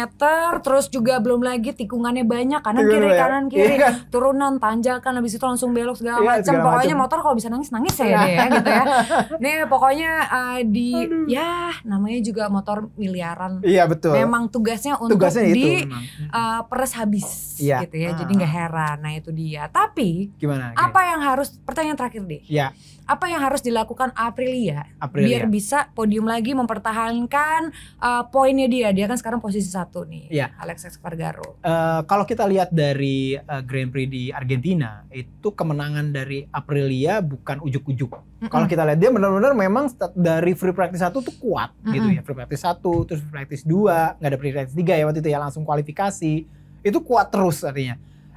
terus juga belum lagi tikungannya banyak kanan kiri kanan kiri ya, turunan tanjakan habis itu langsung belok segala ya, macam. Pokoknya motor kalau bisa nangis nangis ya, ya. ya gitu ya. Nih pokoknya uh, di Aduh. ya namanya juga motor miliaran. Iya betul. Memang tugasnya untuk tugasnya di Uh, peres habis ya. gitu ya. Ah. Jadi nggak heran. Nah itu dia. Tapi gimana? Apa yang harus pertanyaan terakhir deh? Ya apa yang harus dilakukan Aprilia, Aprilia. biar bisa podium lagi mempertahankan uh, poinnya dia. Dia kan sekarang posisi satu nih, ya. Alex Espargaro. Uh, kalau kita lihat dari uh, Grand Prix di Argentina, itu kemenangan dari Aprilia bukan ujuk-ujuk. Mm hmm Kalau kita lihat dia benar-benar memang dari free practice satu tuh kuat mm hmm gitu ya. Free practice satu, terus free practice dua, nggak ada free practice tiga ya waktu itu ya langsung kualifikasi. Itu kuat terus artinya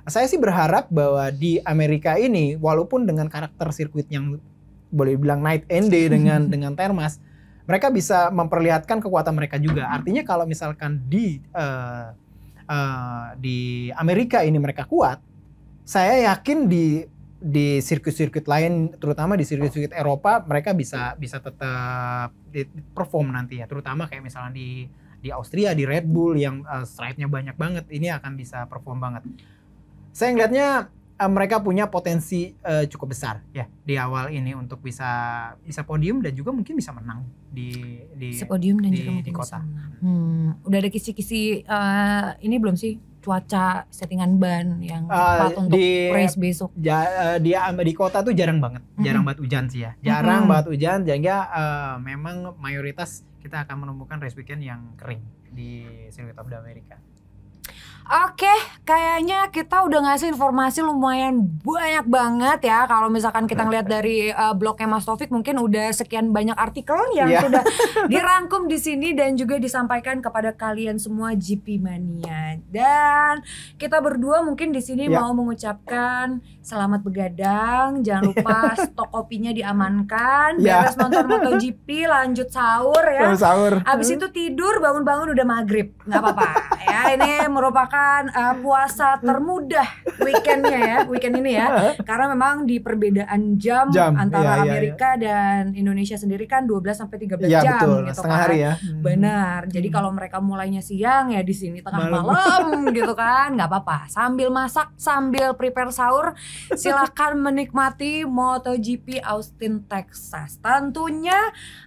saya sih berharap bahwa di Amerika ini walaupun dengan karakter sirkuit yang boleh bilang night and day dengan dengan Termas, mereka bisa memperlihatkan kekuatan mereka juga. Hmm. Artinya kalau misalkan di uh, uh, di Amerika ini mereka kuat, saya yakin di di sirkuit-sirkuit lain, terutama di sirkuit-sirkuit Eropa, mereka bisa bisa tetap perform nanti ya, terutama kayak misalnya di di Austria di Red Bull yang uh, stripe-nya banyak banget, ini akan bisa perform banget. Saya ngeliatnya Eh, mereka punya potensi uh, cukup besar ya di awal ini untuk bisa bisa podium dan juga mungkin bisa menang di di bisa podium dan di, juga di kota. Hmm, udah ada kisi-kisi uh, ini belum sih cuaca settingan ban yang tepat untuk di, race besok. Ja, uh, di di kota tuh jarang banget, mm-hmm. jarang banget hujan sih ya. Jarang mm-hmm. banget hujan, Jadi uh, memang mayoritas kita akan menemukan race weekend yang kering di Circuit of the America. Oke, kayaknya kita udah ngasih informasi lumayan banyak banget ya. Kalau misalkan kita ngeliat dari uh, blognya Mas Taufik, mungkin udah sekian banyak artikel yang yeah. sudah dirangkum di sini dan juga disampaikan kepada kalian semua GP mania. Dan kita berdua mungkin di sini yeah. mau mengucapkan selamat begadang. Jangan lupa stok kopinya diamankan. Yeah. Beres nonton MotoGP, lanjut sahur ya. Sahur. Abis itu tidur, bangun-bangun udah maghrib, nggak apa-apa. ya ini merupakan merupakan uh, eh, hmm. puasa hmm. termudah weekendnya ya weekend ini ya karena memang di perbedaan jam, jam antara ya, Amerika ya. dan Indonesia sendiri kan 12 sampai 13 ya, jam betul. gitu Setengah kan hari ya. Hmm. benar hmm. jadi kalau mereka mulainya siang ya di sini tengah malam, malam gitu kan nggak apa-apa sambil masak sambil prepare sahur silahkan menikmati MotoGP Austin Texas tentunya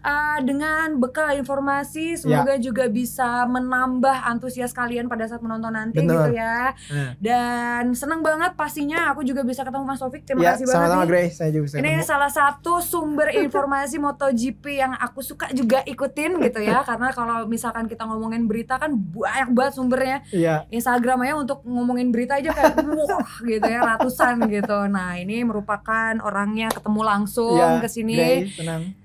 uh, dengan bekal informasi ya. semoga ya. juga bisa menambah antusias kalian pada saat menonton nanti penting Bener. gitu ya. Nah. Dan senang banget pastinya aku juga bisa ketemu Mas Taufik. Terima ya, kasih banget. sama Grace, saya juga bisa. Ini ketemu. salah satu sumber informasi MotoGP yang aku suka juga ikutin gitu ya. Karena kalau misalkan kita ngomongin berita kan banyak banget sumbernya. Iya. Instagram aja untuk ngomongin berita aja kayak wah gitu ya, ratusan gitu. Nah, ini merupakan orangnya ketemu langsung ya, ke sini.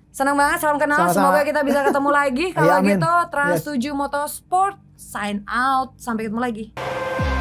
senang. banget, salam kenal. Sama -sama. Semoga kita bisa ketemu lagi. Iya, kalau gitu, Trans 7 yes. Motorsport sign out sampai ketemu lagi